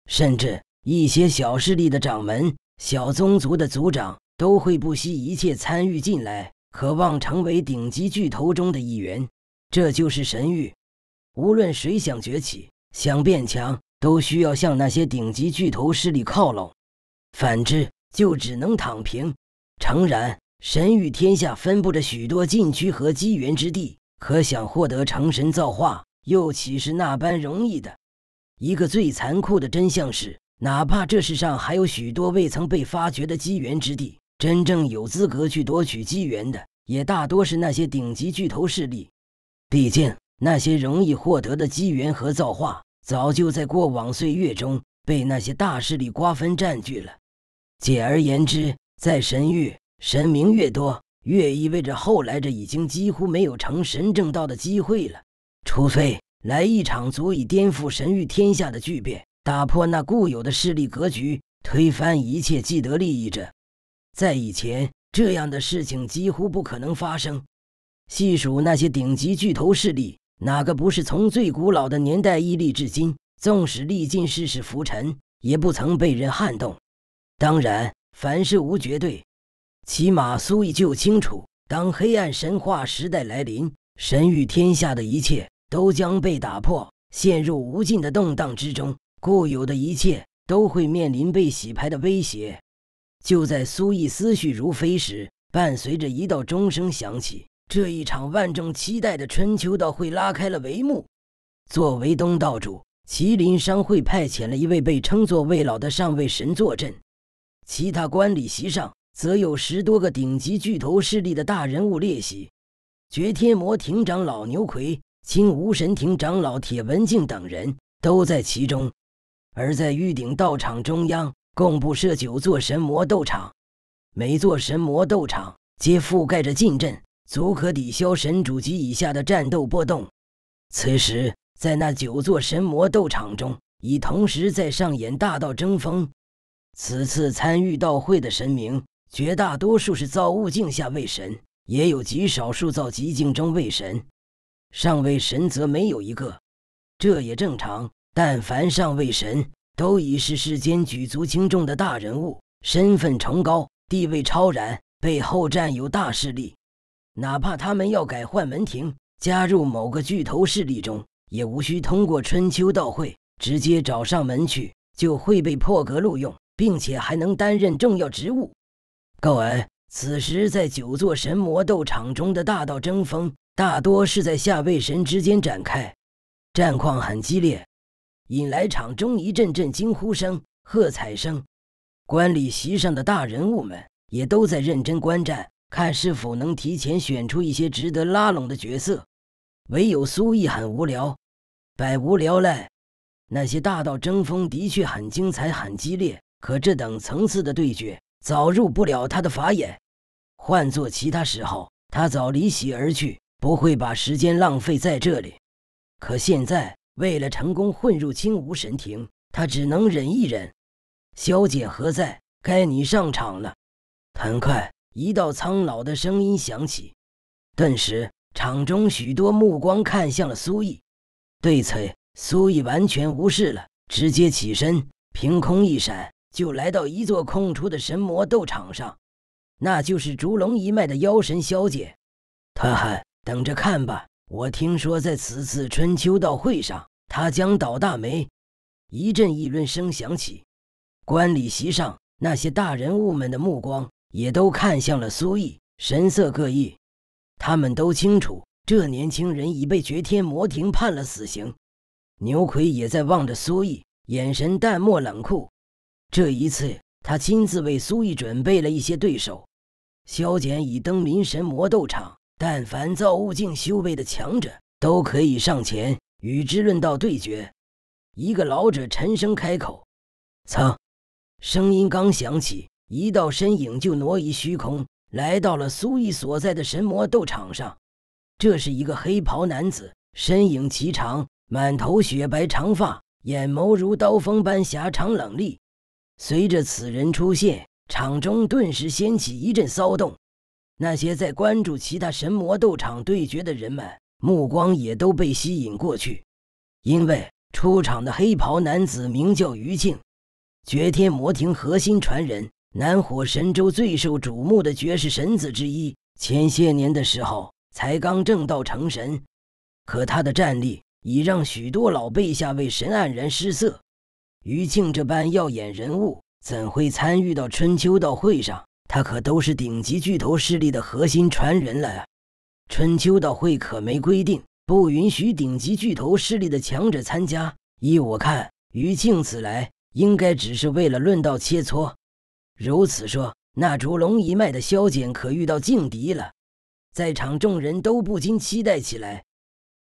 Speaker 2: 甚至一些小势力的掌门、小宗族的族长，都会不惜一切参与进来，渴望成为顶级巨头中的一员。这就是神域，无论谁想崛起、想变强，都需要向那些顶级巨头势力靠拢。反之，就只能躺平。诚然，神域天下分布着许多禁区和机缘之地，可想获得成神造化，又岂是那般容易的？一个最残酷的真相是，哪怕这世上还有许多未曾被发掘的机缘之地，真正有资格去夺取机缘的，也大多是那些顶级巨头势力。毕竟，那些容易获得的机缘和造化，早就在过往岁月中被那些大势力瓜分占据了。简而言之，在神域，神明越多，越意味着后来者已经几乎没有成神正道的机会了，除非来一场足以颠覆神域天下的巨变，打破那固有的势力格局，推翻一切既得利益者。在以前，这样的事情几乎不可能发生。细数那些顶级巨头势力，哪个不是从最古老的年代屹立至今？纵使历尽世事浮沉，也不曾被人撼动。当然，凡事无绝对。起码苏毅就清楚，当黑暗神话时代来临，神域天下的一切都将被打破，陷入无尽的动荡之中，固有的一切都会面临被洗牌的威胁。就在苏毅思绪如飞时，伴随着一道钟声响起，这一场万众期待的春秋道会拉开了帷幕。作为东道主，麒麟商会派遣了一位被称作魏老的上位神坐镇。其他观礼席上，则有十多个顶级巨头势力的大人物列席，绝天魔庭长老牛魁、清无神庭长老铁文静等人，都在其中。而在玉鼎道场中央，共布设九座神魔斗场，每座神魔斗场皆覆盖着禁阵，足可抵消神主级以下的战斗波动。此时，在那九座神魔斗场中，已同时在上演大道争锋。此次参与道会的神明，绝大多数是造物境下位神，也有极少数造极境中位神，上位神则没有一个。这也正常，但凡上位神，都已是世间举足轻重的大人物，身份崇高，地位超然，背后占有大势力。哪怕他们要改换门庭，加入某个巨头势力中，也无需通过春秋道会，直接找上门去，就会被破格录用。并且还能担任重要职务。各位，此时在九座神魔斗场中的大道争锋，大多是在下位神之间展开，战况很激烈，引来场中一阵阵惊呼声、喝彩声。观礼席上的大人物们也都在认真观战，看是否能提前选出一些值得拉拢的角色。唯有苏毅很无聊，百无聊赖。那些大道争锋的确很精彩，很激烈。可这等层次的对决早入不了他的法眼，换做其他时候，他早离席而去，不会把时间浪费在这里。可现在为了成功混入青无神庭，他只能忍一忍。小姐何在？该你上场了。很快，一道苍老的声音响起，顿时场中许多目光看向了苏毅。对此，苏毅完全无视了，直接起身，凭空一闪。就来到一座空出的神魔斗场上，那就是烛龙一脉的妖神萧姐。他喊：“等着看吧！”我听说在此次春秋道会上，他将倒大霉。一阵议论声响起，观礼席上那些大人物们的目光也都看向了苏毅，神色各异。他们都清楚，这年轻人已被绝天魔庭判了死刑。牛魁也在望着苏毅，眼神淡漠冷酷。这一次，他亲自为苏毅准备了一些对手。萧简已登临神魔斗场，但凡造物境修为的强者都可以上前与之论道对决。一个老者沉声开口：“苍。”声音刚响起，一道身影就挪移虚空，来到了苏毅所在的神魔斗场上。这是一个黑袍男子，身影颀长，满头雪白长发，眼眸如刀锋般狭长冷厉。随着此人出现，场中顿时掀起一阵骚动。那些在关注其他神魔斗场对决的人们，目光也都被吸引过去。因为出场的黑袍男子名叫余庆，绝天魔庭核心传人，南火神州最受瞩目的绝世神子之一。前些年的时候才刚正道成神，可他的战力已让许多老辈下位神黯然失色。余庆这般耀眼人物，怎会参与到春秋道会上？他可都是顶级巨头势力的核心传人了。春秋道会可没规定不允许顶级巨头势力的强者参加。依我看，余庆此来应该只是为了论道切磋。如此说，那烛龙一脉的萧简可遇到劲敌了。在场众人都不禁期待起来。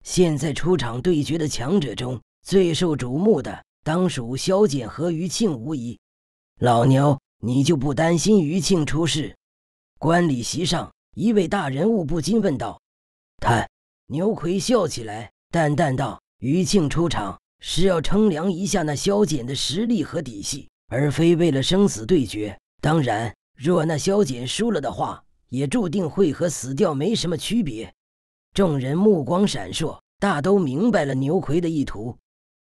Speaker 2: 现在出场对决的强者中，最受瞩目的。当属萧简和余庆无疑。老牛，你就不担心余庆出事？观礼席上，一位大人物不禁问道。看，牛葵笑起来，淡淡道：“余庆出场是要称量一下那萧简的实力和底细，而非为了生死对决。当然，若那萧简输了的话，也注定会和死掉没什么区别。”众人目光闪烁，大都明白了牛葵的意图。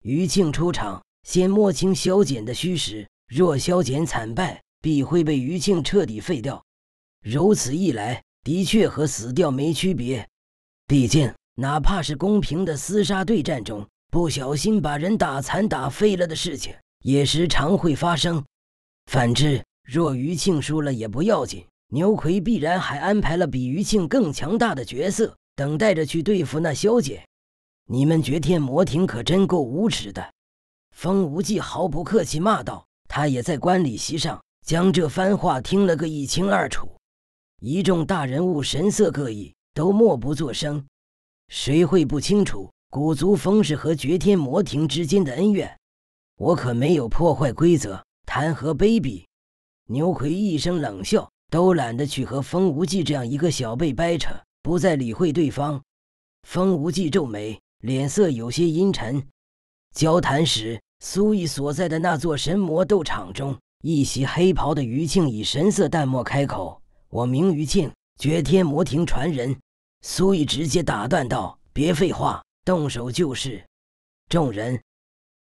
Speaker 2: 余庆出场，先摸清萧简的虚实。若萧简惨败，必会被余庆彻底废掉。如此一来，的确和死掉没区别。毕竟，哪怕是公平的厮杀对战中，不小心把人打残、打废了的事情，也时常会发生。反之，若余庆输了也不要紧，牛魁必然还安排了比余庆更强大的角色，等待着去对付那萧简。你们绝天魔庭可真够无耻的！风无忌毫不客气骂道。他也在观礼席上将这番话听了个一清二楚。一众大人物神色各异，都默不作声。谁会不清楚古族风氏和绝天魔庭之间的恩怨？我可没有破坏规则，谈何卑鄙！牛葵一声冷笑，都懒得去和风无忌这样一个小辈掰扯，不再理会对方。风无忌皱眉。脸色有些阴沉，交谈时，苏御所在的那座神魔斗场中，一袭黑袍的余庆以神色淡漠开口：“我名余庆，绝天魔庭传人。”苏御直接打断道：“别废话，动手就是。”众人，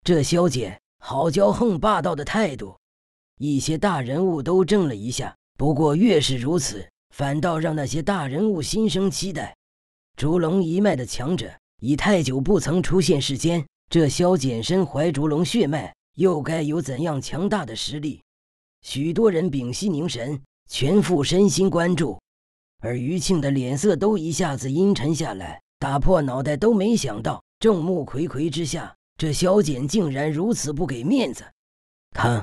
Speaker 2: 这萧简好骄横霸道的态度，一些大人物都怔了一下。不过越是如此，反倒让那些大人物心生期待。烛龙一脉的强者。已太久不曾出现世间，这萧简身怀烛龙血脉，又该有怎样强大的实力？许多人屏息凝神，全副身心关注，而余庆的脸色都一下子阴沉下来，打破脑袋都没想到，众目睽睽之下，这萧简竟然如此不给面子。看，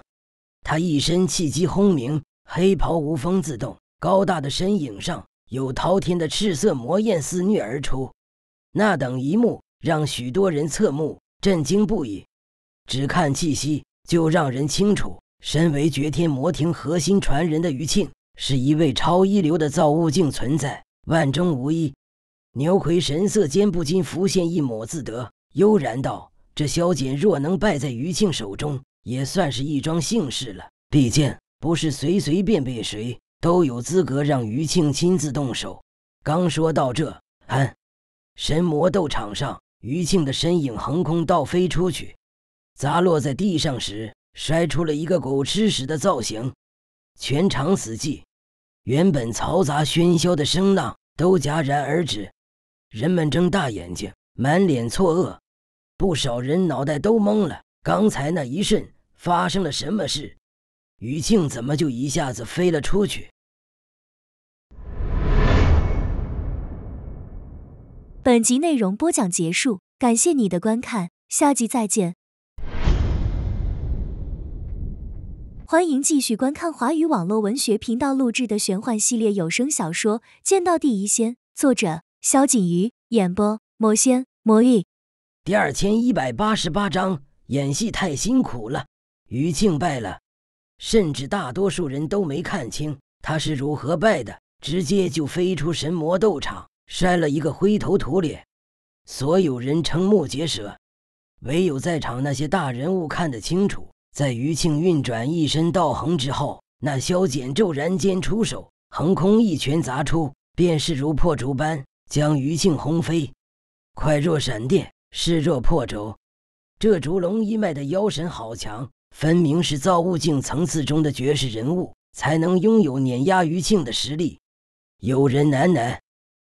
Speaker 2: 他一身气机轰鸣，黑袍无风自动，高大的身影上有滔天的赤色魔焰肆虐而出。那等一幕让许多人侧目，震惊不已。只看气息，就让人清楚，身为绝天魔庭核心传人的余庆，是一位超一流的造物境存在，万中无一。牛魁神色间不禁浮现一抹自得，悠然道：“这萧简若能败在余庆手中，也算是一桩幸事了。毕竟不是随随便便谁都有资格让余庆亲自动手。”刚说到这，嗯。神魔斗场上，余庆的身影横空倒飞出去，砸落在地上时，摔出了一个狗吃屎的造型。全场死寂，原本嘈杂喧嚣的声浪都戛然而止。人们睁大眼睛，满脸错愕，不少人脑袋都懵了。刚才那一瞬发生了什么事？余庆怎么就一下子飞了出去？
Speaker 1: 本集内容播讲结束，感谢你的观看，下集再见。欢迎继续观看华语网络文学频道录制的玄幻系列有声小说《见到第一仙》，作者：萧瑾瑜，演播：魔仙魔域。
Speaker 2: 第二千一百八十八章：演戏太辛苦了，于庆败了，甚至大多数人都没看清他是如何败的，直接就飞出神魔斗场。摔了一个灰头土脸，所有人瞠目结舌，唯有在场那些大人物看得清楚。在余庆运转一身道行之后，那萧简骤然间出手，横空一拳砸出，便是如破竹般将余庆轰飞，快若闪电，势若破竹。这烛龙一脉的妖神好强，分明是造物境层次中的绝世人物，才能拥有碾压余庆的实力。有人喃喃。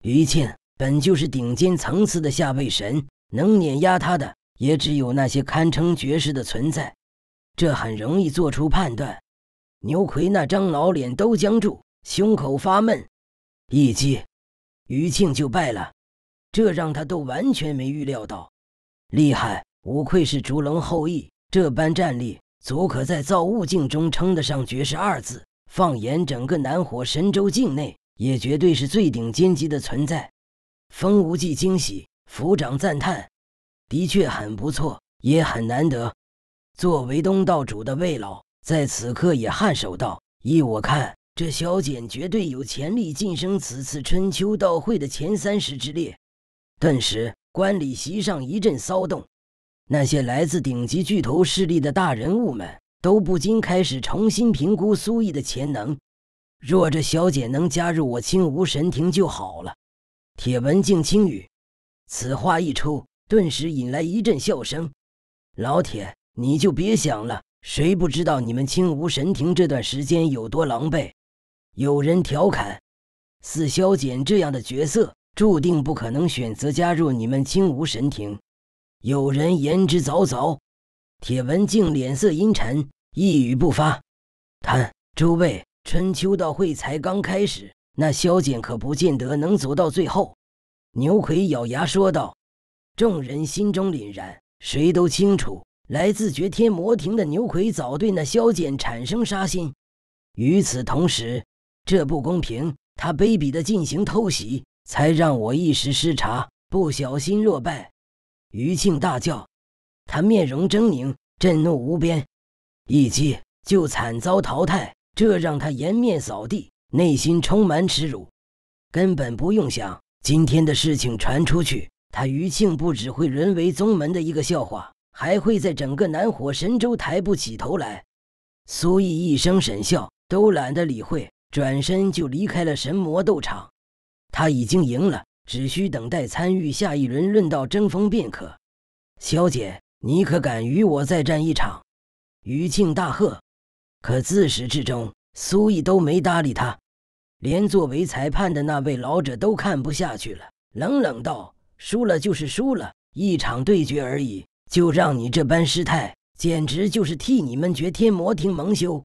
Speaker 2: 余庆本就是顶尖层次的下位神，能碾压他的也只有那些堪称绝世的存在。这很容易做出判断。牛魁那张老脸都僵住，胸口发闷。一击，余庆就败了，这让他都完全没预料到。厉害，无愧是烛龙后裔，这般战力，足可在造物境中称得上绝世二字。放眼整个南火神州境内。也绝对是最顶尖级的存在。风无忌惊喜，抚掌赞叹：“的确很不错，也很难得。”作为东道主的魏老，在此刻也颔首道：“依我看，这萧简绝对有潜力晋升此次春秋道会的前三十之列。”顿时，观礼席上一阵骚动。那些来自顶级巨头势力的大人物们，都不禁开始重新评估苏毅的潜能。若这小姐能加入我青无神庭就好了。”铁文静轻语。此话一出，顿时引来一阵笑声。“老铁，你就别想了。谁不知道你们青无神庭这段时间有多狼狈？”有人调侃：“似萧简这样的角色，注定不可能选择加入你们青无神庭。”有人言之凿凿。铁文静脸色阴沉，一语不发。看，诸位。春秋道会才刚开始，那萧简可不见得能走到最后。牛魁咬牙说道：“众人心中凛然，谁都清楚，来自绝天魔庭的牛魁早对那萧简产生杀心。与此同时，这不公平！他卑鄙的进行偷袭，才让我一时失察，不小心落败。”余庆大叫：“他面容狰狞，震怒无边，一击就惨遭淘汰。”这让他颜面扫地，内心充满耻辱。根本不用想，今天的事情传出去，他余庆不只会沦为宗门的一个笑话，还会在整个南火神州抬不起头来。苏毅一声神笑，都懒得理会，转身就离开了神魔斗场。他已经赢了，只需等待参与下一轮论道争锋便可。萧姐，你可敢与我再战一场？余庆大喝。可自始至终，苏毅都没搭理他，连作为裁判的那位老者都看不下去了，冷冷道：“输了就是输了，一场对决而已，就让你这般失态，简直就是替你们绝天魔庭蒙羞。”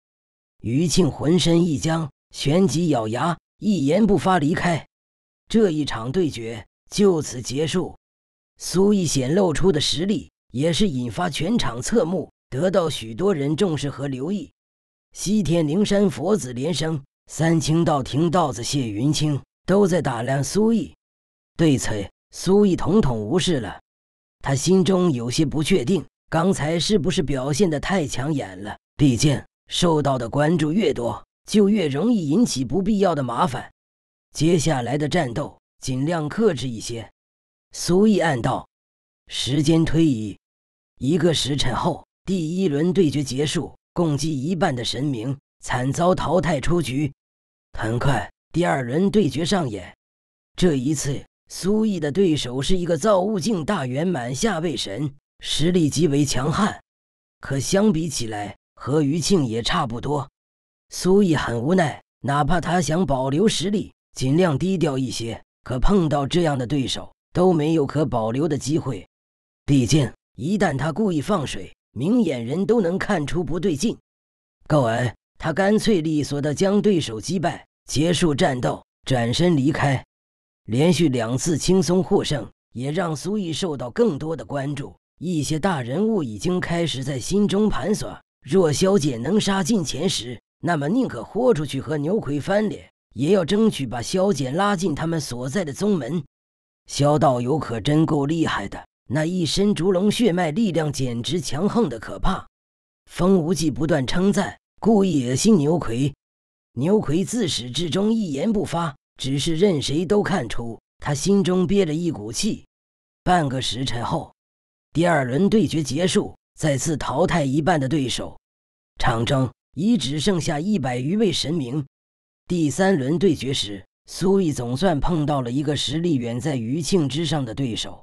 Speaker 2: 余庆浑身一僵，旋即咬牙，一言不发离开。这一场对决就此结束，苏毅显露出的实力也是引发全场侧目，得到许多人重视和留意。西天灵山佛子连生、三清道庭道子谢云清都在打量苏毅，对此苏毅统统无视了。他心中有些不确定，刚才是不是表现得太抢眼了？毕竟受到的关注越多，就越容易引起不必要的麻烦。接下来的战斗，尽量克制一些。苏毅暗道。时间推移，一个时辰后，第一轮对决结束。共计一半的神明惨遭淘汰出局，很快第二轮对决上演。这一次，苏毅的对手是一个造物境大圆满下位神，实力极为强悍。可相比起来，和余庆也差不多。苏毅很无奈，哪怕他想保留实力，尽量低调一些，可碰到这样的对手都没有可保留的机会。毕竟，一旦他故意放水，明眼人都能看出不对劲，告矮。他干脆利索地将对手击败，结束战斗，转身离开。连续两次轻松获胜，也让苏毅受到更多的关注。一些大人物已经开始在心中盘算：若萧简能杀进前十，那么宁可豁出去和牛魁翻脸，也要争取把萧简拉进他们所在的宗门。萧道友可真够厉害的！那一身烛龙血脉力量简直强横的可怕，风无忌不断称赞，故意恶心牛魁。牛魁自始至终一言不发，只是任谁都看出他心中憋着一股气。半个时辰后，第二轮对决结束，再次淘汰一半的对手，场中已只剩下一百余位神明。第三轮对决时，苏毅总算碰到了一个实力远在余庆之上的对手。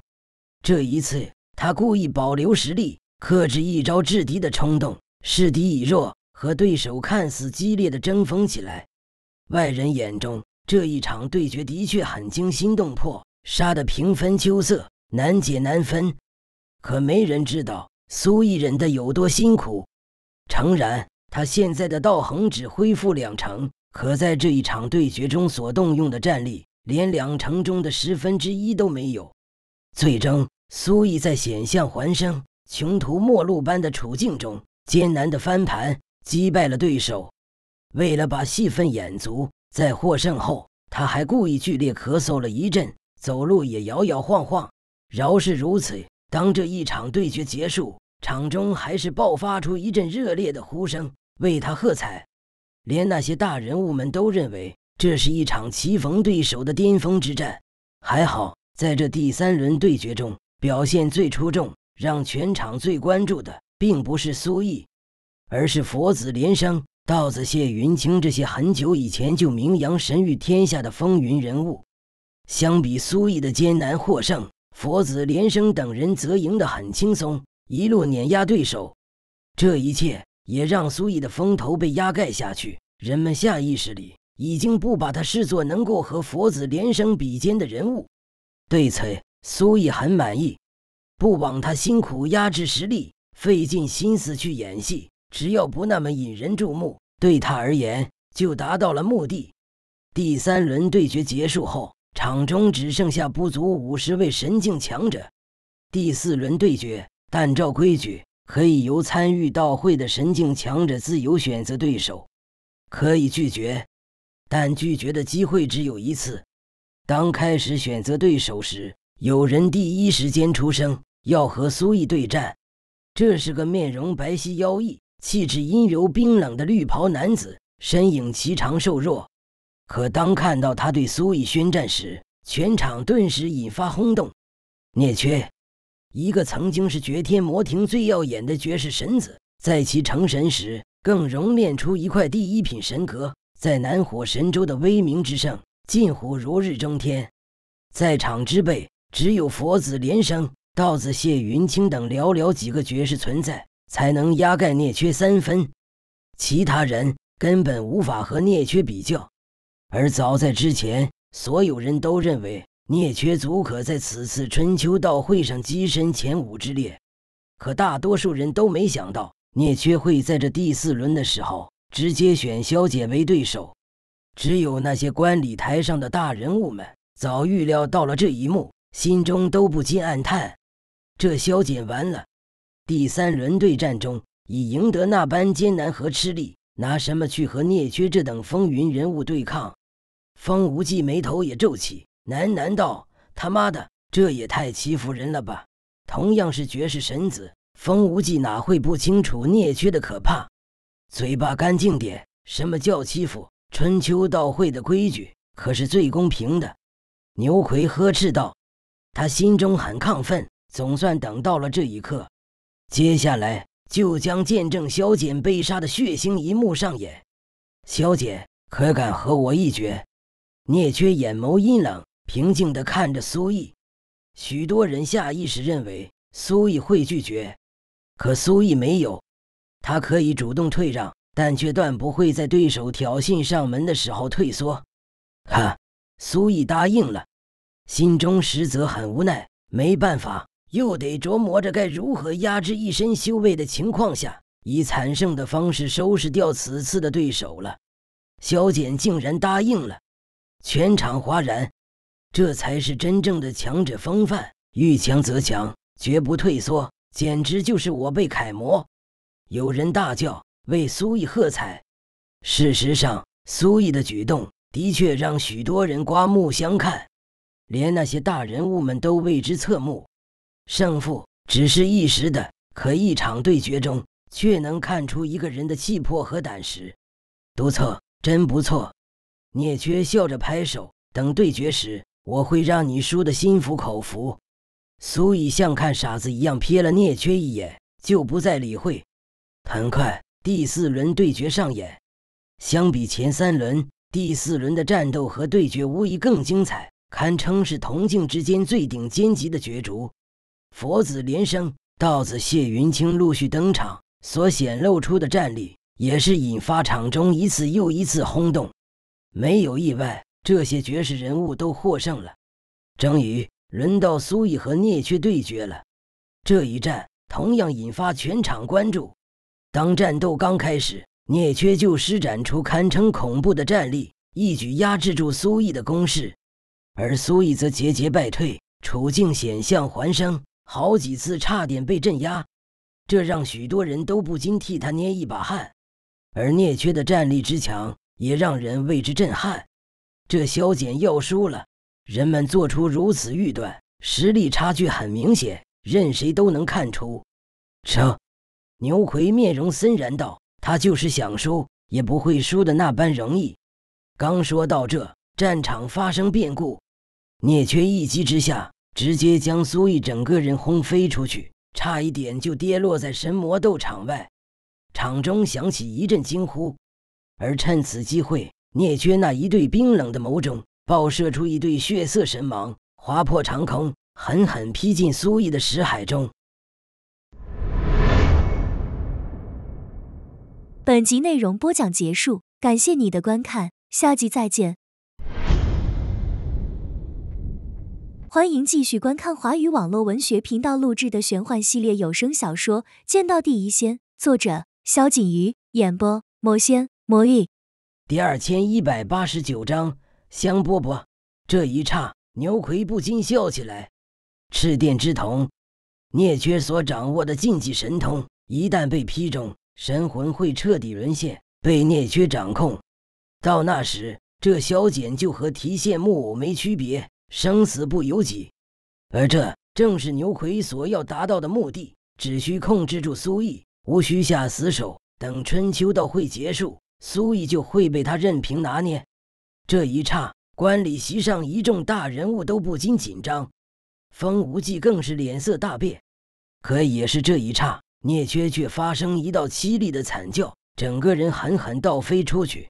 Speaker 2: 这一次，他故意保留实力，克制一招制敌的冲动，示敌以弱，和对手看似激烈的争锋起来。外人眼中，这一场对决的确很惊心动魄，杀得平分秋色，难解难分。可没人知道苏毅忍的有多辛苦。诚然，他现在的道行只恢复两成，可在这一场对决中所动用的战力，连两成中的十分之一都没有。最终。苏毅在险象环生、穷途末路般的处境中，艰难的翻盘，击败了对手。为了把戏份演足，在获胜后，他还故意剧烈咳嗽了一阵，走路也摇摇晃晃。饶是如此，当这一场对决结束，场中还是爆发出一阵热烈的呼声，为他喝彩。连那些大人物们都认为，这是一场棋逢对手的巅峰之战。还好，在这第三轮对决中。表现最出众，让全场最关注的并不是苏毅，而是佛子连生、道子谢云清这些很久以前就名扬神域天下的风云人物。相比苏毅的艰难获胜，佛子连生等人则赢得很轻松，一路碾压对手。这一切也让苏毅的风头被压盖下去，人们下意识里已经不把他视作能够和佛子连生比肩的人物。对此，苏毅很满意，不枉他辛苦压制实力，费尽心思去演戏。只要不那么引人注目，对他而言就达到了目的。第三轮对决结束后，场中只剩下不足五十位神境强者。第四轮对决，但照规矩，可以由参与到会的神境强者自由选择对手，可以拒绝，但拒绝的机会只有一次。当开始选择对手时，有人第一时间出声，要和苏毅对战。这是个面容白皙妖异、气质阴柔冰冷的绿袍男子，身影颀长瘦弱。可当看到他对苏毅宣战时，全场顿时引发轰动。聂缺，一个曾经是绝天魔庭最耀眼的绝世神子，在其成神时更熔炼出一块第一品神格，在南火神州的威名之盛，近乎如日中天。在场之辈。只有佛子连生、道子谢云清等寥寥几个绝世存在，才能压盖聂缺三分，其他人根本无法和聂缺比较。而早在之前，所有人都认为聂缺足可在此次春秋道会上跻身前五之列，可大多数人都没想到聂缺会在这第四轮的时候直接选萧姐为对手。只有那些观礼台上的大人物们早预料到了这一幕。心中都不禁暗叹：“这萧减完了，第三轮对战中已赢得那般艰难和吃力，拿什么去和聂缺这等风云人物对抗？”方无忌眉头也皱起，喃喃道：“他妈的，这也太欺负人了吧！”同样是绝世神子，方无忌哪会不清楚聂缺的可怕？嘴巴干净点，什么叫欺负？春秋道会的规矩可是最公平的。”牛葵呵斥道。他心中很亢奋，总算等到了这一刻，接下来就将见证萧简被杀的血腥一幕上演。萧简，可敢和我一决？聂缺眼眸阴冷，平静地看着苏毅。许多人下意识认为苏毅会拒绝，可苏毅没有。他可以主动退让，但却断不会在对手挑衅上门的时候退缩。哈，苏毅答应了。心中实则很无奈，没办法，又得琢磨着该如何压制一身修为的情况下，以惨胜的方式收拾掉此次的对手了。萧简竟然答应了，全场哗然。这才是真正的强者风范，遇强则强，绝不退缩，简直就是我辈楷模。有人大叫，为苏毅喝彩。事实上，苏毅的举动的确让许多人刮目相看。连那些大人物们都为之侧目，胜负只是一时的，可一场对决中却能看出一个人的气魄和胆识。不错，真不错！聂缺笑着拍手。等对决时，我会让你输得心服口服。苏以像看傻子一样瞥了聂缺一眼，就不再理会。很快，第四轮对决上演。相比前三轮，第四轮的战斗和对决无疑更精彩。堪称是同境之间最顶尖级的角逐。佛子连生、道子谢云清陆续登场，所显露出的战力也是引发场中一次又一次轰动。没有意外，这些绝世人物都获胜了。终于轮到苏毅和聂缺对决了，这一战同样引发全场关注。当战斗刚开始，聂缺就施展出堪称恐怖的战力，一举压制住苏毅的攻势。而苏毅则节节败退，处境险象环生，好几次差点被镇压，这让许多人都不禁替他捏一把汗。而聂缺的战力之强，也让人为之震撼。这萧简要输了，人们做出如此预断，实力差距很明显，任谁都能看出。这，牛魁面容森然道：“他就是想输，也不会输的那般容易。”刚说到这，战场发生变故。聂缺一击之下，直接将苏毅整个人轰飞出去，差一点就跌落在神魔斗场外。场中响起一阵惊呼，而趁此机会，聂缺那一对冰冷的眸中爆射出一对血色神芒，划破长空，狠狠劈进苏毅的识海中。
Speaker 1: 本集内容播讲结束，感谢你的观看，下集再见。欢迎继续观看华语网络文学频道录制的玄幻系列有声小说《见到第一仙》，作者：萧锦瑜，演播：魔仙魔域，
Speaker 2: 第二千一百八十九章香饽饽。这一刹，牛葵不禁笑起来。赤电之瞳，聂缺所掌握的禁忌神通，一旦被劈中，神魂会彻底沦陷，被聂缺掌控。到那时，这萧简就和提线木偶没区别。生死不由己，而这正是牛奎所要达到的目的。只需控制住苏毅，无需下死手。等春秋道会结束，苏毅就会被他任凭拿捏。这一刹，观礼席上一众大人物都不禁紧张，风无忌更是脸色大变。可也是这一刹，聂缺却发生一道凄厉的惨叫，整个人狠狠倒飞出去，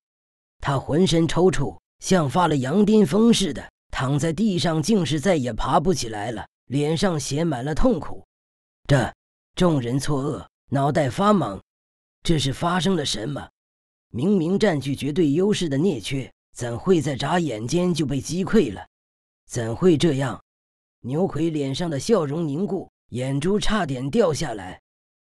Speaker 2: 他浑身抽搐，像发了羊癫疯似的。躺在地上，竟是再也爬不起来了，脸上写满了痛苦。这，众人错愕，脑袋发懵，这是发生了什么？明明占据绝对优势的聂缺，怎会在眨眼间就被击溃了？怎会这样？牛魁脸上的笑容凝固，眼珠差点掉下来。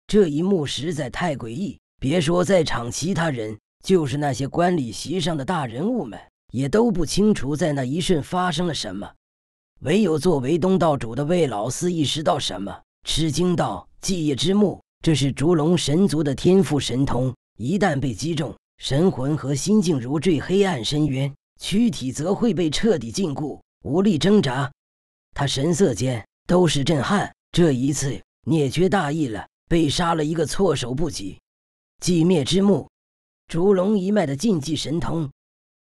Speaker 2: 这一幕实在太诡异。别说在场其他人，就是那些观礼席上的大人物们。也都不清楚在那一瞬发生了什么，唯有作为东道主的魏老四意识到什么，吃惊道：“寂灭之目，这是烛龙神族的天赋神通，一旦被击中，神魂和心境如坠黑暗深渊，躯体则会被彻底禁锢，无力挣扎。”他神色间都是震撼。这一次，聂缺大意了，被杀了一个措手不及。寂灭之墓，烛龙一脉的禁忌神通。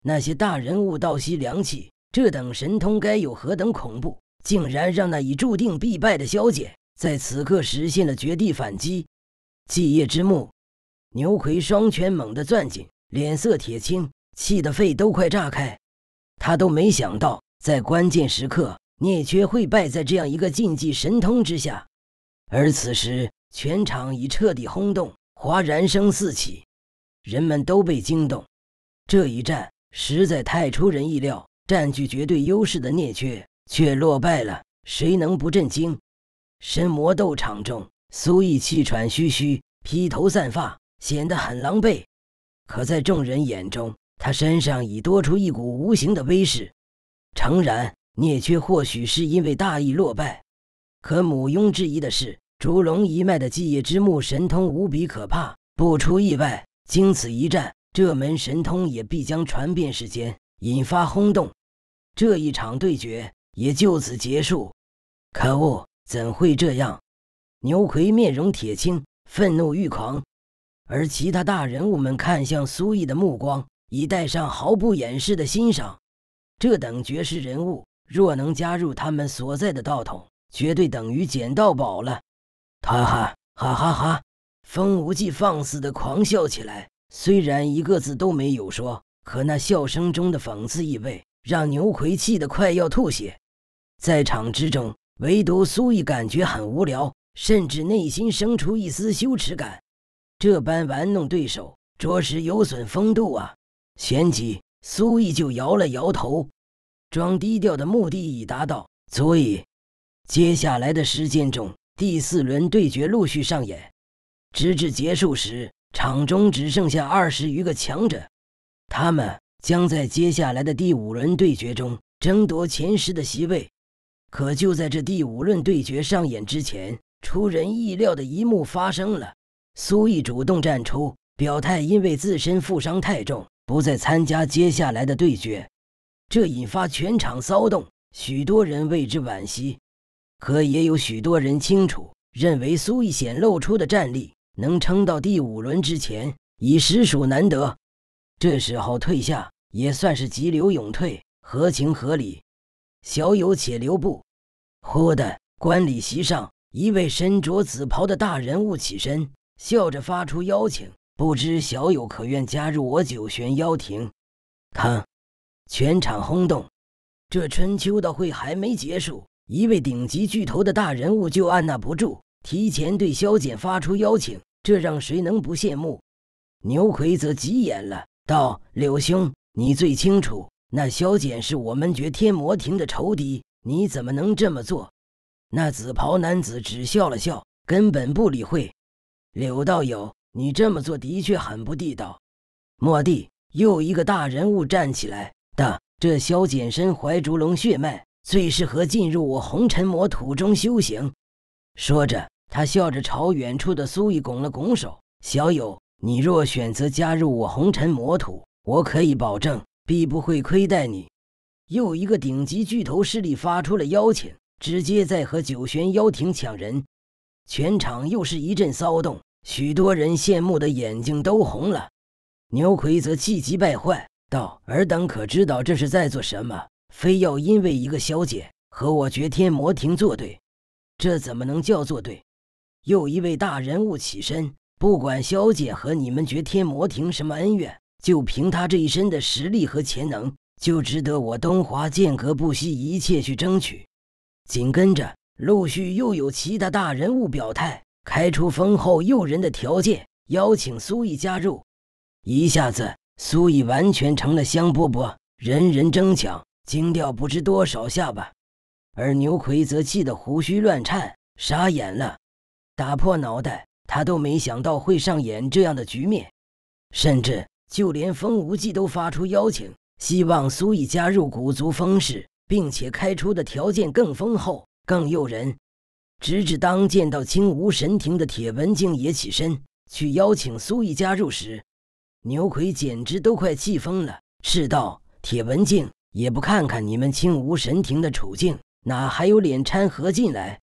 Speaker 2: 那些大人物倒吸凉气，这等神通该有何等恐怖？竟然让那已注定必败的萧剑，在此刻实现了绝地反击。寂夜之幕，牛魁双拳猛地攥紧，脸色铁青，气得肺都快炸开。他都没想到，在关键时刻，聂缺会败在这样一个禁忌神通之下。而此时，全场已彻底轰动，哗然声四起，人们都被惊动。这一战。实在太出人意料，占据绝对优势的聂缺却落败了，谁能不震惊？神魔斗场中，苏毅气喘吁吁，披头散发，显得很狼狈。可在众人眼中，他身上已多出一股无形的威势。诚然，聂缺或许是因为大意落败，可毋庸置疑的是，烛龙一脉的寂夜之墓神通无比可怕。不出意外，经此一战。这门神通也必将传遍世间，引发轰动。这一场对决也就此结束。可恶，怎会这样？牛魁面容铁青，愤怒欲狂。而其他大人物们看向苏毅的目光，已带上毫不掩饰的欣赏。这等绝世人物，若能加入他们所在的道统，绝对等于捡到宝了。哈哈哈哈哈！风无忌放肆的狂笑起来。虽然一个字都没有说，可那笑声中的讽刺意味让牛奎气得快要吐血。在场之中，唯独苏毅感觉很无聊，甚至内心生出一丝羞耻感。这般玩弄对手，着实有损风度啊！旋即，苏毅就摇了摇头，装低调的目的已达到，所以。接下来的时间中，第四轮对决陆续上演，直至结束时。场中只剩下二十余个强者，他们将在接下来的第五轮对决中争夺前十的席位。可就在这第五轮对决上演之前，出人意料的一幕发生了：苏毅主动站出，表态因为自身负伤太重，不再参加接下来的对决。这引发全场骚动，许多人为之惋惜，可也有许多人清楚，认为苏毅显露出的战力。能撑到第五轮之前，已实属难得。这时候退下，也算是急流勇退，合情合理。小友且留步。忽的，观礼席上一位身着紫袍的大人物起身，笑着发出邀请：“不知小友可愿加入我九玄妖庭？”看，全场轰动。这春秋的会还没结束，一位顶级巨头的大人物就按捺不住，提前对萧简发出邀请。这让谁能不羡慕？牛奎则急眼了，道：“柳兄，你最清楚，那萧简是我们绝天魔庭的仇敌，你怎么能这么做？”那紫袍男子只笑了笑，根本不理会。柳道友，你这么做的确很不地道。莫地又一个大人物站起来，道：“这萧简身怀烛龙血脉，最适合进入我红尘魔土中修行。”说着。他笑着朝远处的苏毅拱了拱手：“小友，你若选择加入我红尘魔土，我可以保证必不会亏待你。”又一个顶级巨头势力发出了邀请，直接在和九玄妖庭抢人，全场又是一阵骚动，许多人羡慕的眼睛都红了。牛魁则气急败坏道：“尔等可知道这是在做什么？非要因为一个小姐和我绝天魔庭作对，这怎么能叫作对？”又一位大人物起身，不管萧姐和你们绝天魔庭什么恩怨，就凭他这一身的实力和潜能，就值得我东华剑阁不惜一切去争取。紧跟着，陆续又有其他大人物表态，开出丰厚诱人的条件，邀请苏毅加入。一下子，苏毅完全成了香饽饽，人人争抢，惊掉不知多少下巴。而牛魁则气得胡须乱颤，傻眼了。打破脑袋，他都没想到会上演这样的局面，甚至就连风无忌都发出邀请，希望苏毅加入古族风氏，并且开出的条件更丰厚、更诱人。直至当见到青无神庭的铁文静也起身去邀请苏毅加入时，牛奎简直都快气疯了，斥道：“铁文静，也不看看你们青无神庭的处境，哪还有脸掺和进来？”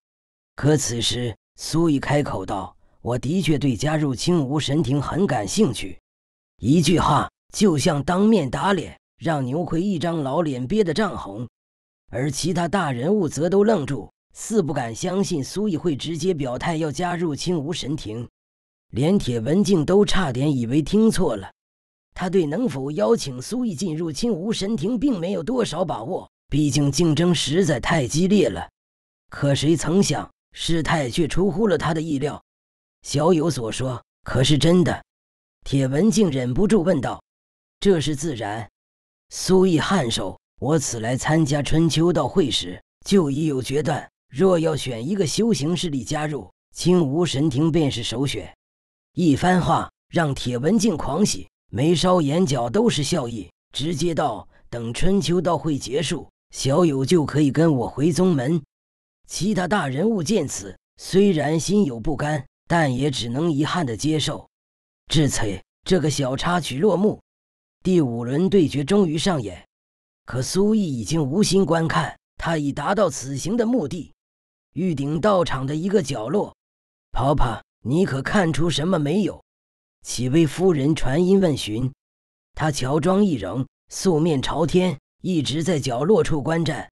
Speaker 2: 可此时。苏毅开口道：“我的确对加入青无神庭很感兴趣。”一句话就像当面打脸，让牛奎一张老脸憋得涨红，而其他大人物则都愣住，似不敢相信苏毅会直接表态要加入青无神庭。连铁文静都差点以为听错了。他对能否邀请苏毅进入青无神庭并没有多少把握，毕竟竞争实在太激烈了。可谁曾想？师太却出乎了他的意料，小友所说可是真的？铁文静忍不住问道：“这是自然。”苏毅颔首：“我此来参加春秋道会时，就已有决断。若要选一个修行势力加入青无神庭，便是首选。”一番话让铁文静狂喜，眉梢眼角都是笑意，直接道：“等春秋道会结束，小友就可以跟我回宗门。”其他大人物见此，虽然心有不甘，但也只能遗憾地接受。至此，这个小插曲落幕。第五轮对决终于上演，可苏毅已经无心观看，他已达到此行的目的。玉鼎道场的一个角落，跑跑，你可看出什么没有？几位夫人传音问询，他乔装易容，素面朝天，一直在角落处观战。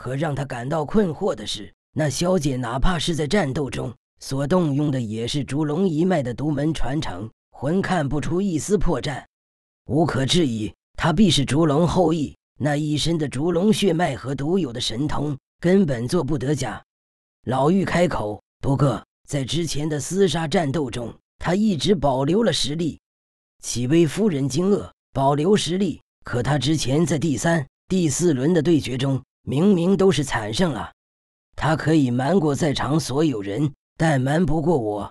Speaker 2: 可让他感到困惑的是，那萧姐哪怕是在战斗中所动用的，也是烛龙一脉的独门传承，浑看不出一丝破绽。无可置疑，她必是烛龙后裔，那一身的烛龙血脉和独有的神通，根本做不得假。老妪开口：“不过，在之前的厮杀战斗中，她一直保留了实力。”启威夫人惊愕：“保留实力？可她之前在第三、第四轮的对决中……”明明都是惨胜了，他可以瞒过在场所有人，但瞒不过我。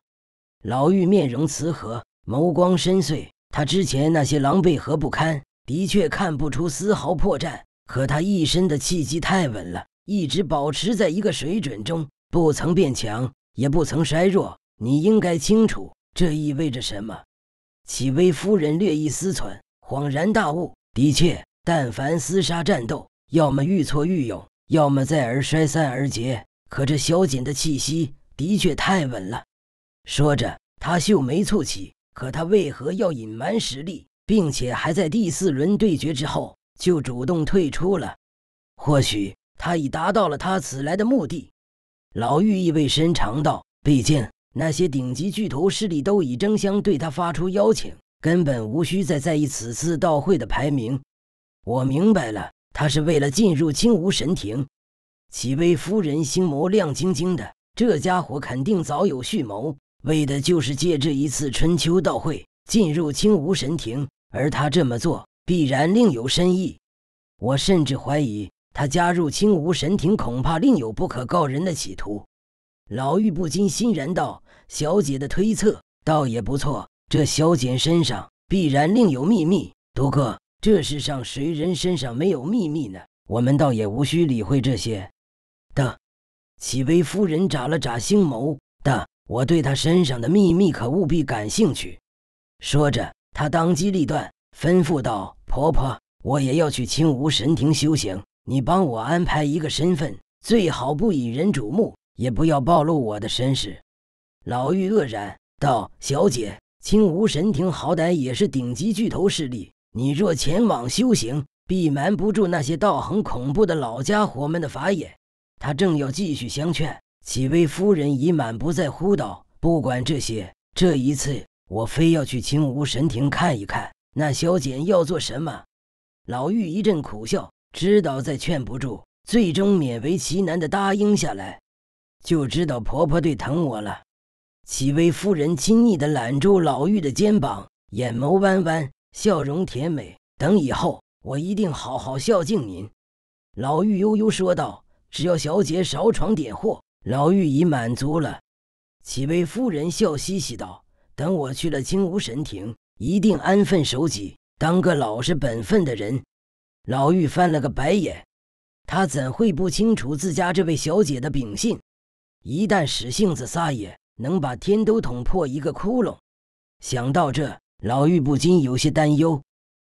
Speaker 2: 老妪面容慈和，眸光深邃，他之前那些狼狈和不堪，的确看不出丝毫破绽。可他一身的气机太稳了，一直保持在一个水准中，不曾变强，也不曾衰弱。你应该清楚这意味着什么。启薇夫人略一思忖，恍然大悟：的确，但凡厮杀战斗。要么愈挫愈勇，要么再而衰，三而竭。可这萧瑾的气息的确太稳了。说着，他秀眉蹙起。可他为何要隐瞒实力，并且还在第四轮对决之后就主动退出了？或许他已达到了他此来的目的。老妪意味深长道：“毕竟那些顶级巨头势力都已争相对他发出邀请，根本无需再在意此次道会的排名。”我明白了。他是为了进入青无神庭。齐威夫人心眸亮晶晶的，这家伙肯定早有蓄谋，为的就是借这一次春秋道会进入青无神庭。而他这么做，必然另有深意。我甚至怀疑，他加入青无神庭，恐怕另有不可告人的企图。老妪不禁欣然道：“小姐的推测倒也不错，这萧简身上必然另有秘密。”独过这世上谁人身上没有秘密呢？我们倒也无需理会这些。的，启薇夫人眨了眨星眸，的，我对她身上的秘密可务必感兴趣。说着，她当机立断，吩咐道：“婆婆，我也要去青芜神庭修行，你帮我安排一个身份，最好不引人瞩目，也不要暴露我的身世。”老妪愕然道：“小姐，青芜神庭好歹也是顶级巨头势力。”你若前往修行，必瞒不住那些道行恐怖的老家伙们的法眼。他正要继续相劝，启微夫人已满不在乎道：“不管这些，这一次我非要去青乌神庭看一看。”那小简要做什么？老妪一阵苦笑，知道再劝不住，最终勉为其难的答应下来。就知道婆婆最疼我了。启微夫人亲昵的揽住老妪的肩膀，眼眸弯弯。笑容甜美，等以后我一定好好孝敬您。”老妪悠悠说道。“只要小姐少闯点祸，老妪已满足了。”几位夫人笑嘻嘻道：“等我去了金吾神庭，一定安分守己，当个老实本分的人。”老妪翻了个白眼，她怎会不清楚自家这位小姐的秉性？一旦使性子撒野，能把天都捅破一个窟窿。想到这，老妪不禁有些担忧，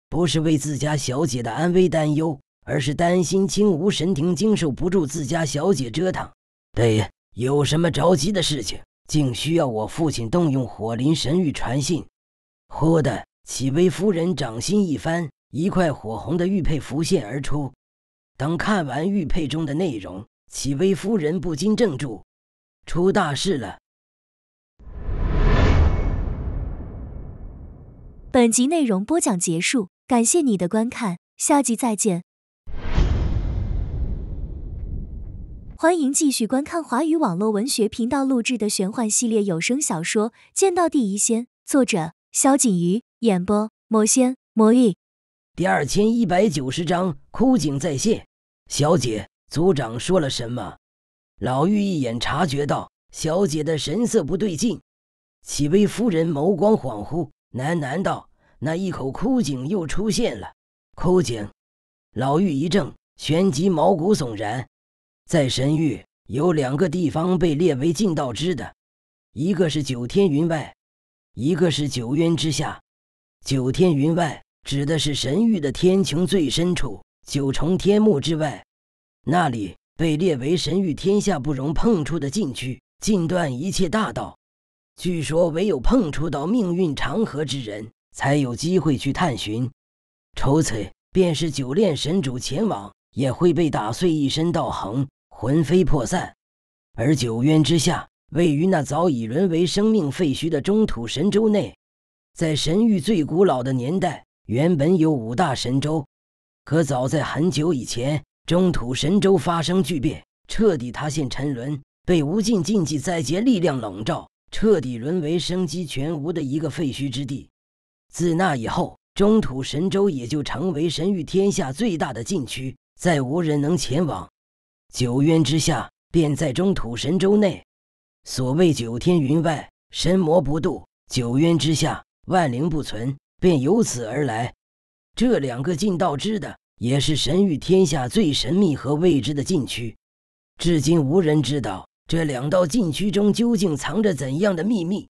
Speaker 2: 不是为自家小姐的安危担忧，而是担心青无神庭经受不住自家小姐折腾。大有什么着急的事情，竟需要我父亲动用火灵神玉传信？忽的，启微夫人掌心一翻，一块火红的玉佩浮现而出。等看完玉佩中的内容，启微夫人不禁怔住，出大事了！
Speaker 1: 本集内容播讲结束，感谢你的观看，下集再见。欢迎继续观看华语网络文学频道录制的玄幻系列有声小说《见到第一仙》，作者：萧锦瑜，演播：魔仙魔玉。
Speaker 2: 第二千一百九十章枯井再现。小姐，族长说了什么？老妪一眼察觉到小姐的神色不对劲，启微夫人眸光恍惚。难难道那一口枯井又出现了？枯井，老妪一怔，旋即毛骨悚然。在神域有两个地方被列为禁道之的，一个是九天云外，一个是九渊之下。九天云外指的是神域的天穹最深处，九重天幕之外，那里被列为神域天下不容碰触的禁区，禁断一切大道。据说，唯有碰触到命运长河之人，才有机会去探寻。除此，便是九炼神主前往，也会被打碎一身道行，魂飞魄散。而九渊之下，位于那早已沦为生命废墟的中土神州内，在神域最古老的年代，原本有五大神州。可早在很久以前，中土神州发生巨变，彻底塌陷沉沦，被无尽禁忌灾劫力量笼罩。彻底沦为生机全无的一个废墟之地。自那以后，中土神州也就成为神域天下最大的禁区，再无人能前往。九渊之下，便在中土神州内。所谓九天云外，神魔不渡；九渊之下，万灵不存，便由此而来。这两个禁道之的，也是神域天下最神秘和未知的禁区，至今无人知道。这两道禁区中究竟藏着怎样的秘密？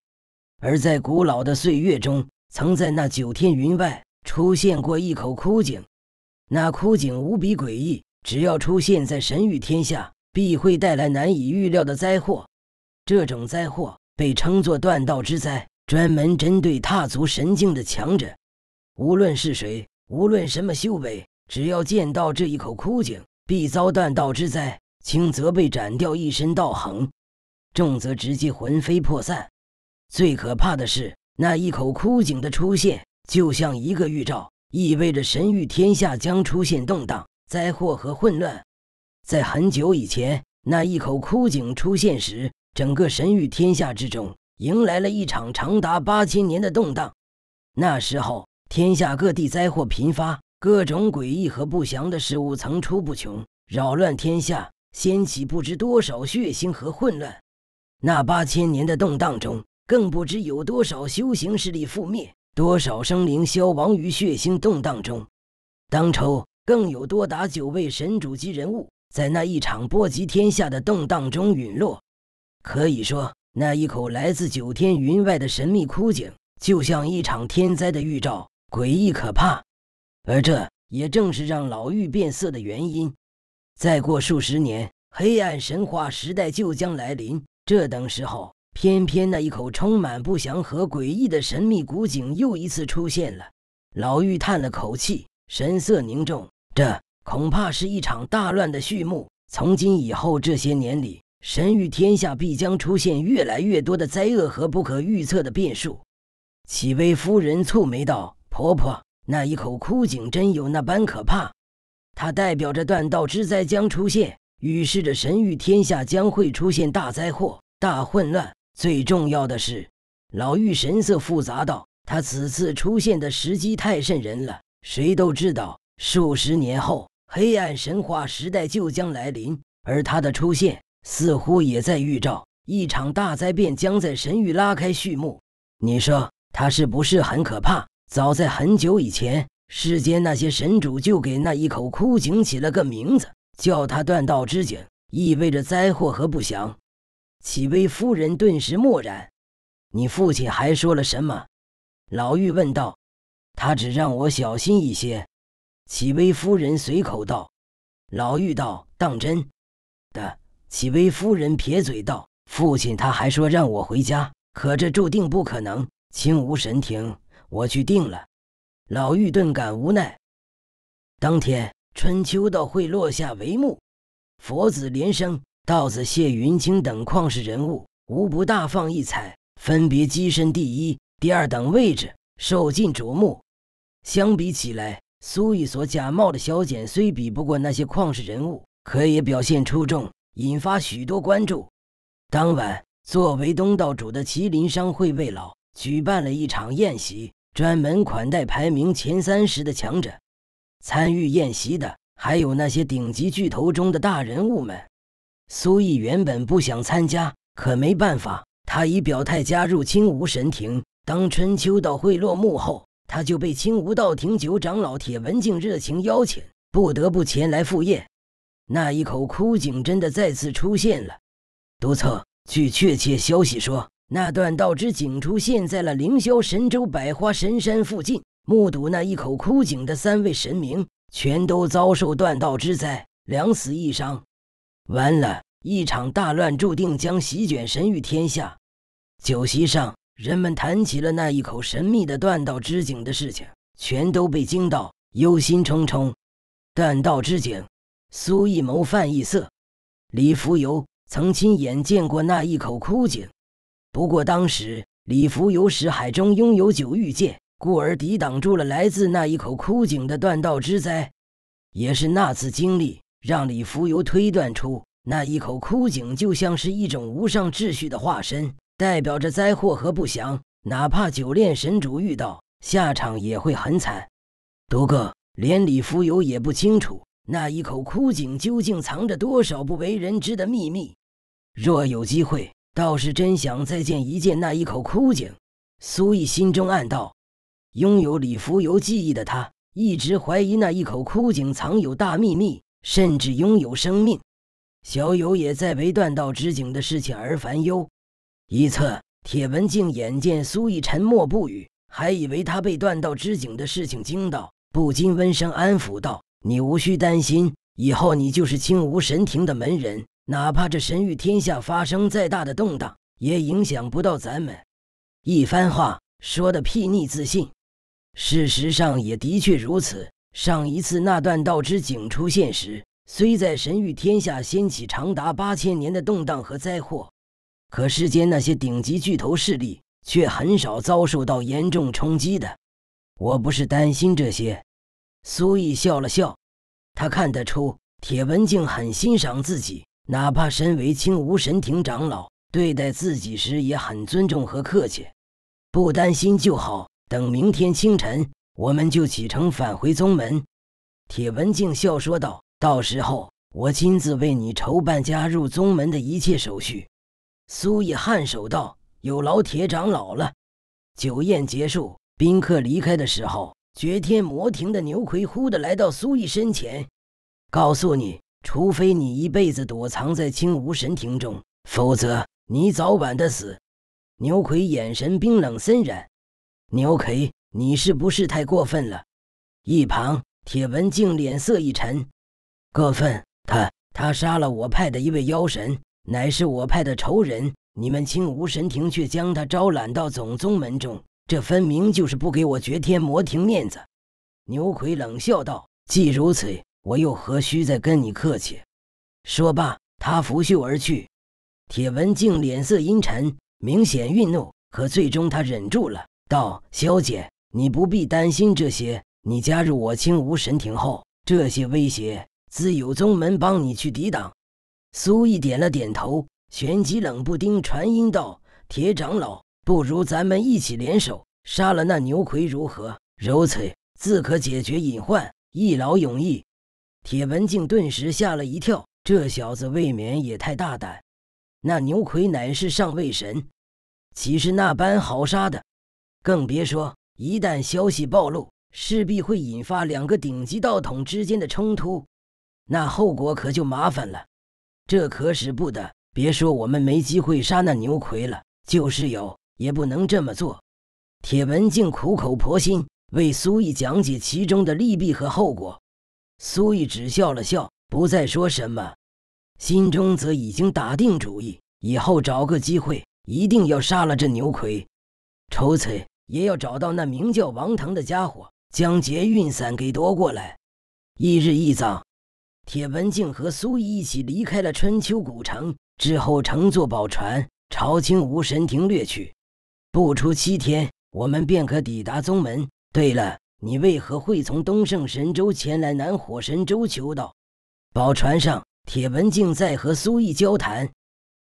Speaker 2: 而在古老的岁月中，曾在那九天云外出现过一口枯井。那枯井无比诡异，只要出现在神域天下，必会带来难以预料的灾祸。这种灾祸被称作断道之灾，专门针对踏足神境的强者。无论是谁，无论什么修为，只要见到这一口枯井，必遭断道之灾。轻则被斩掉一身道行，重则直接魂飞魄散。最可怕的是，那一口枯井的出现，就像一个预兆，意味着神域天下将出现动荡、灾祸和混乱。在很久以前，那一口枯井出现时，整个神域天下之中迎来了一场长达八千年的动荡。那时候，天下各地灾祸频发，各种诡异和不祥的事物层出不穷，扰乱天下。掀起不知多少血腥和混乱，那八千年的动荡中，更不知有多少修行势力覆灭，多少生灵消亡于血腥动荡中。当初更有多达九位神主级人物在那一场波及天下的动荡中陨落。可以说，那一口来自九天云外的神秘枯井，就像一场天灾的预兆，诡异可怕。而这也正是让老妪变色的原因。再过数十年，黑暗神话时代就将来临。这等时候，偏偏那一口充满不祥和诡异的神秘古井又一次出现了。老妪叹了口气，神色凝重：“这恐怕是一场大乱的序幕。从今以后这些年里，神域天下必将出现越来越多的灾厄和不可预测的变数。”启微夫人蹙眉道：“婆婆，那一口枯井真有那般可怕？”它代表着断道之灾将出现，预示着神域天下将会出现大灾祸、大混乱。最重要的是，老妪神色复杂道：“他此次出现的时机太瘆人了。谁都知道，数十年后黑暗神话时代就将来临，而他的出现似乎也在预兆一场大灾变将在神域拉开序幕。你说，他是不是很可怕？早在很久以前。”世间那些神主就给那一口枯井起了个名字，叫它断道之井，意味着灾祸和不祥。启威夫人顿时默然。你父亲还说了什么？老妪问道。他只让我小心一些。启威夫人随口道。老妪道：“当真的？”启威夫人撇嘴道：“父亲他还说让我回家，可这注定不可能。青无神庭，我去定了。”老妪顿感无奈。当天春秋道会落下帷幕，佛子连生、道子谢云清等旷世人物无不大放异彩，分别跻身第一、第二等位置，受尽瞩目。相比起来，苏玉所假冒的小简虽比不过那些旷世人物，可也表现出众，引发许多关注。当晚，作为东道主的麒麟商会为老举办了一场宴席。专门款待排名前三十的强者，参与宴席的还有那些顶级巨头中的大人物们。苏毅原本不想参加，可没办法，他已表态加入青无神庭。当春秋道会落幕后，他就被青无道庭九长老铁文静热情邀请，不得不前来赴宴。那一口枯井真的再次出现了。都策，据确切消息说。那断道之井出现在了凌霄神州百花神山附近。目睹那一口枯井的三位神明，全都遭受断道之灾，两死一伤。完了，一场大乱注定将席卷神域天下。酒席上，人们谈起了那一口神秘的断道之井的事情，全都被惊到，忧心忡忡。断道之井，苏一谋泛异色，李福由曾亲眼见过那一口枯井。不过当时，李福由使海中拥有九玉剑，故而抵挡住了来自那一口枯井的断道之灾。也是那次经历，让李福由推断出那一口枯井就像是一种无上秩序的化身，代表着灾祸和不祥。哪怕九炼神主遇到，下场也会很惨。不个连李福由也不清楚，那一口枯井究竟藏着多少不为人知的秘密。若有机会。倒是真想再见一见那一口枯井，苏毅心中暗道。拥有李福游记忆的他，一直怀疑那一口枯井藏有大秘密，甚至拥有生命。小友也在为断道之井的事情而烦忧。一侧，铁文静眼见苏毅沉默不语，还以为他被断道之井的事情惊到，不禁温声安抚道：“你无需担心，以后你就是青无神庭的门人。”哪怕这神域天下发生再大的动荡，也影响不到咱们。一番话说的睥睨自信，事实上也的确如此。上一次那段道之景出现时，虽在神域天下掀起长达八千年的动荡和灾祸，可世间那些顶级巨头势力却很少遭受到严重冲击的。我不是担心这些。苏毅笑了笑，他看得出铁文静很欣赏自己。哪怕身为青无神庭长老，对待自己时也很尊重和客气。不担心就好。等明天清晨，我们就启程返回宗门。铁文静笑说道：“到时候我亲自为你筹办加入宗门的一切手续。”苏毅颔首道：“有劳铁长老了。”酒宴结束，宾客离开的时候，绝天魔庭的牛魁忽地来到苏毅身前，告诉你。除非你一辈子躲藏在青无神庭中，否则你早晚的死。牛魁眼神冰冷森然。牛魁，你是不是太过分了？一旁，铁文静脸色一沉。过分，他他杀了我派的一位妖神，乃是我派的仇人，你们青无神庭却将他招揽到总宗门中，这分明就是不给我绝天魔庭面子。牛魁冷笑道：“既如此。”我又何须再跟你客气？说罢，他拂袖而去。铁文静脸色阴沉，明显愠怒，可最终他忍住了，道：“小姐，你不必担心这些。你加入我青无神庭后，这些威胁自有宗门帮你去抵挡。”苏毅点了点头，旋即冷不丁传音道：“铁长老，不如咱们一起联手杀了那牛魁如何？如此，自可解决隐患，一劳永逸。”铁文静顿时吓了一跳，这小子未免也太大胆。那牛魁乃是上位神，岂是那般好杀的？更别说，一旦消息暴露，势必会引发两个顶级道统之间的冲突，那后果可就麻烦了。这可使不得！别说我们没机会杀那牛魁了，就是有，也不能这么做。铁文静苦口婆心为苏毅讲解其中的利弊和后果。苏毅只笑了笑，不再说什么，心中则已经打定主意，以后找个机会一定要杀了这牛魁，除此也要找到那名叫王腾的家伙，将劫运伞给夺过来。一日一早，铁文静和苏毅一起离开了春秋古城，之后乘坐宝船朝青无神庭掠去。不出七天，我们便可抵达宗门。对了。你为何会从东胜神州前来南火神州求道？宝船上，铁文静在和苏毅交谈。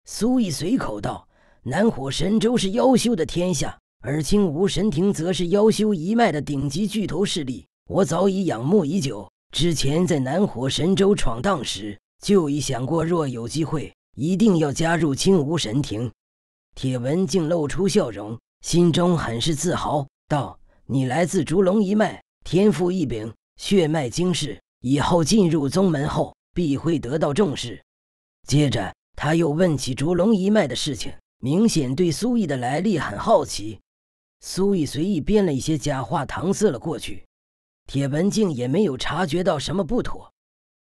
Speaker 2: 苏毅随口道：“南火神州是妖修的天下，而青无神庭则是妖修一脉的顶级巨头势力，我早已仰慕已久。之前在南火神州闯荡时，就已想过，若有机会，一定要加入青无神庭。”铁文静露出笑容，心中很是自豪，道。你来自烛龙一脉，天赋异禀，血脉精世，以后进入宗门后必会得到重视。接着，他又问起烛龙一脉的事情，明显对苏毅的来历很好奇。苏毅随意编了一些假话搪塞了过去。铁文静也没有察觉到什么不妥，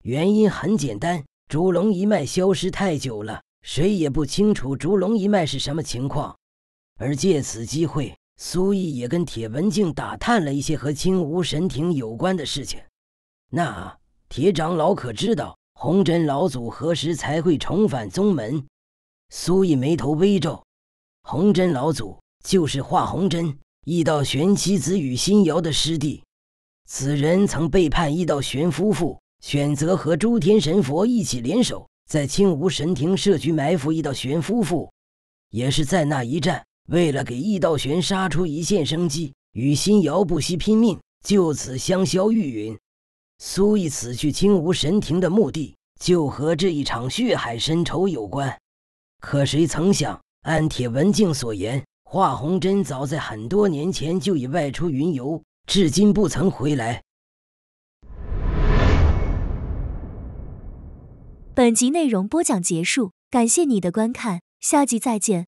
Speaker 2: 原因很简单，烛龙一脉消失太久了，谁也不清楚烛龙一脉是什么情况，而借此机会。苏毅也跟铁文静打探了一些和青无神庭有关的事情。那铁长老可知道红针老祖何时才会重返宗门？苏毅眉头微皱。红针老祖就是华红针，易道玄妻子与心瑶的师弟。此人曾背叛易道玄夫妇，选择和诸天神佛一起联手，在青无神庭设局埋伏易道玄夫妇，也是在那一战。为了给易道玄杀出一线生机，与心瑶不惜拼命，就此香消玉殒。苏义此去青无神庭的目的，就和这一场血海深仇有关。可谁曾想，按铁文静所言，华红针早在很多年前就已外出云游，至今不曾回来。
Speaker 1: 本集内容播讲结束，感谢你的观看，下集再见。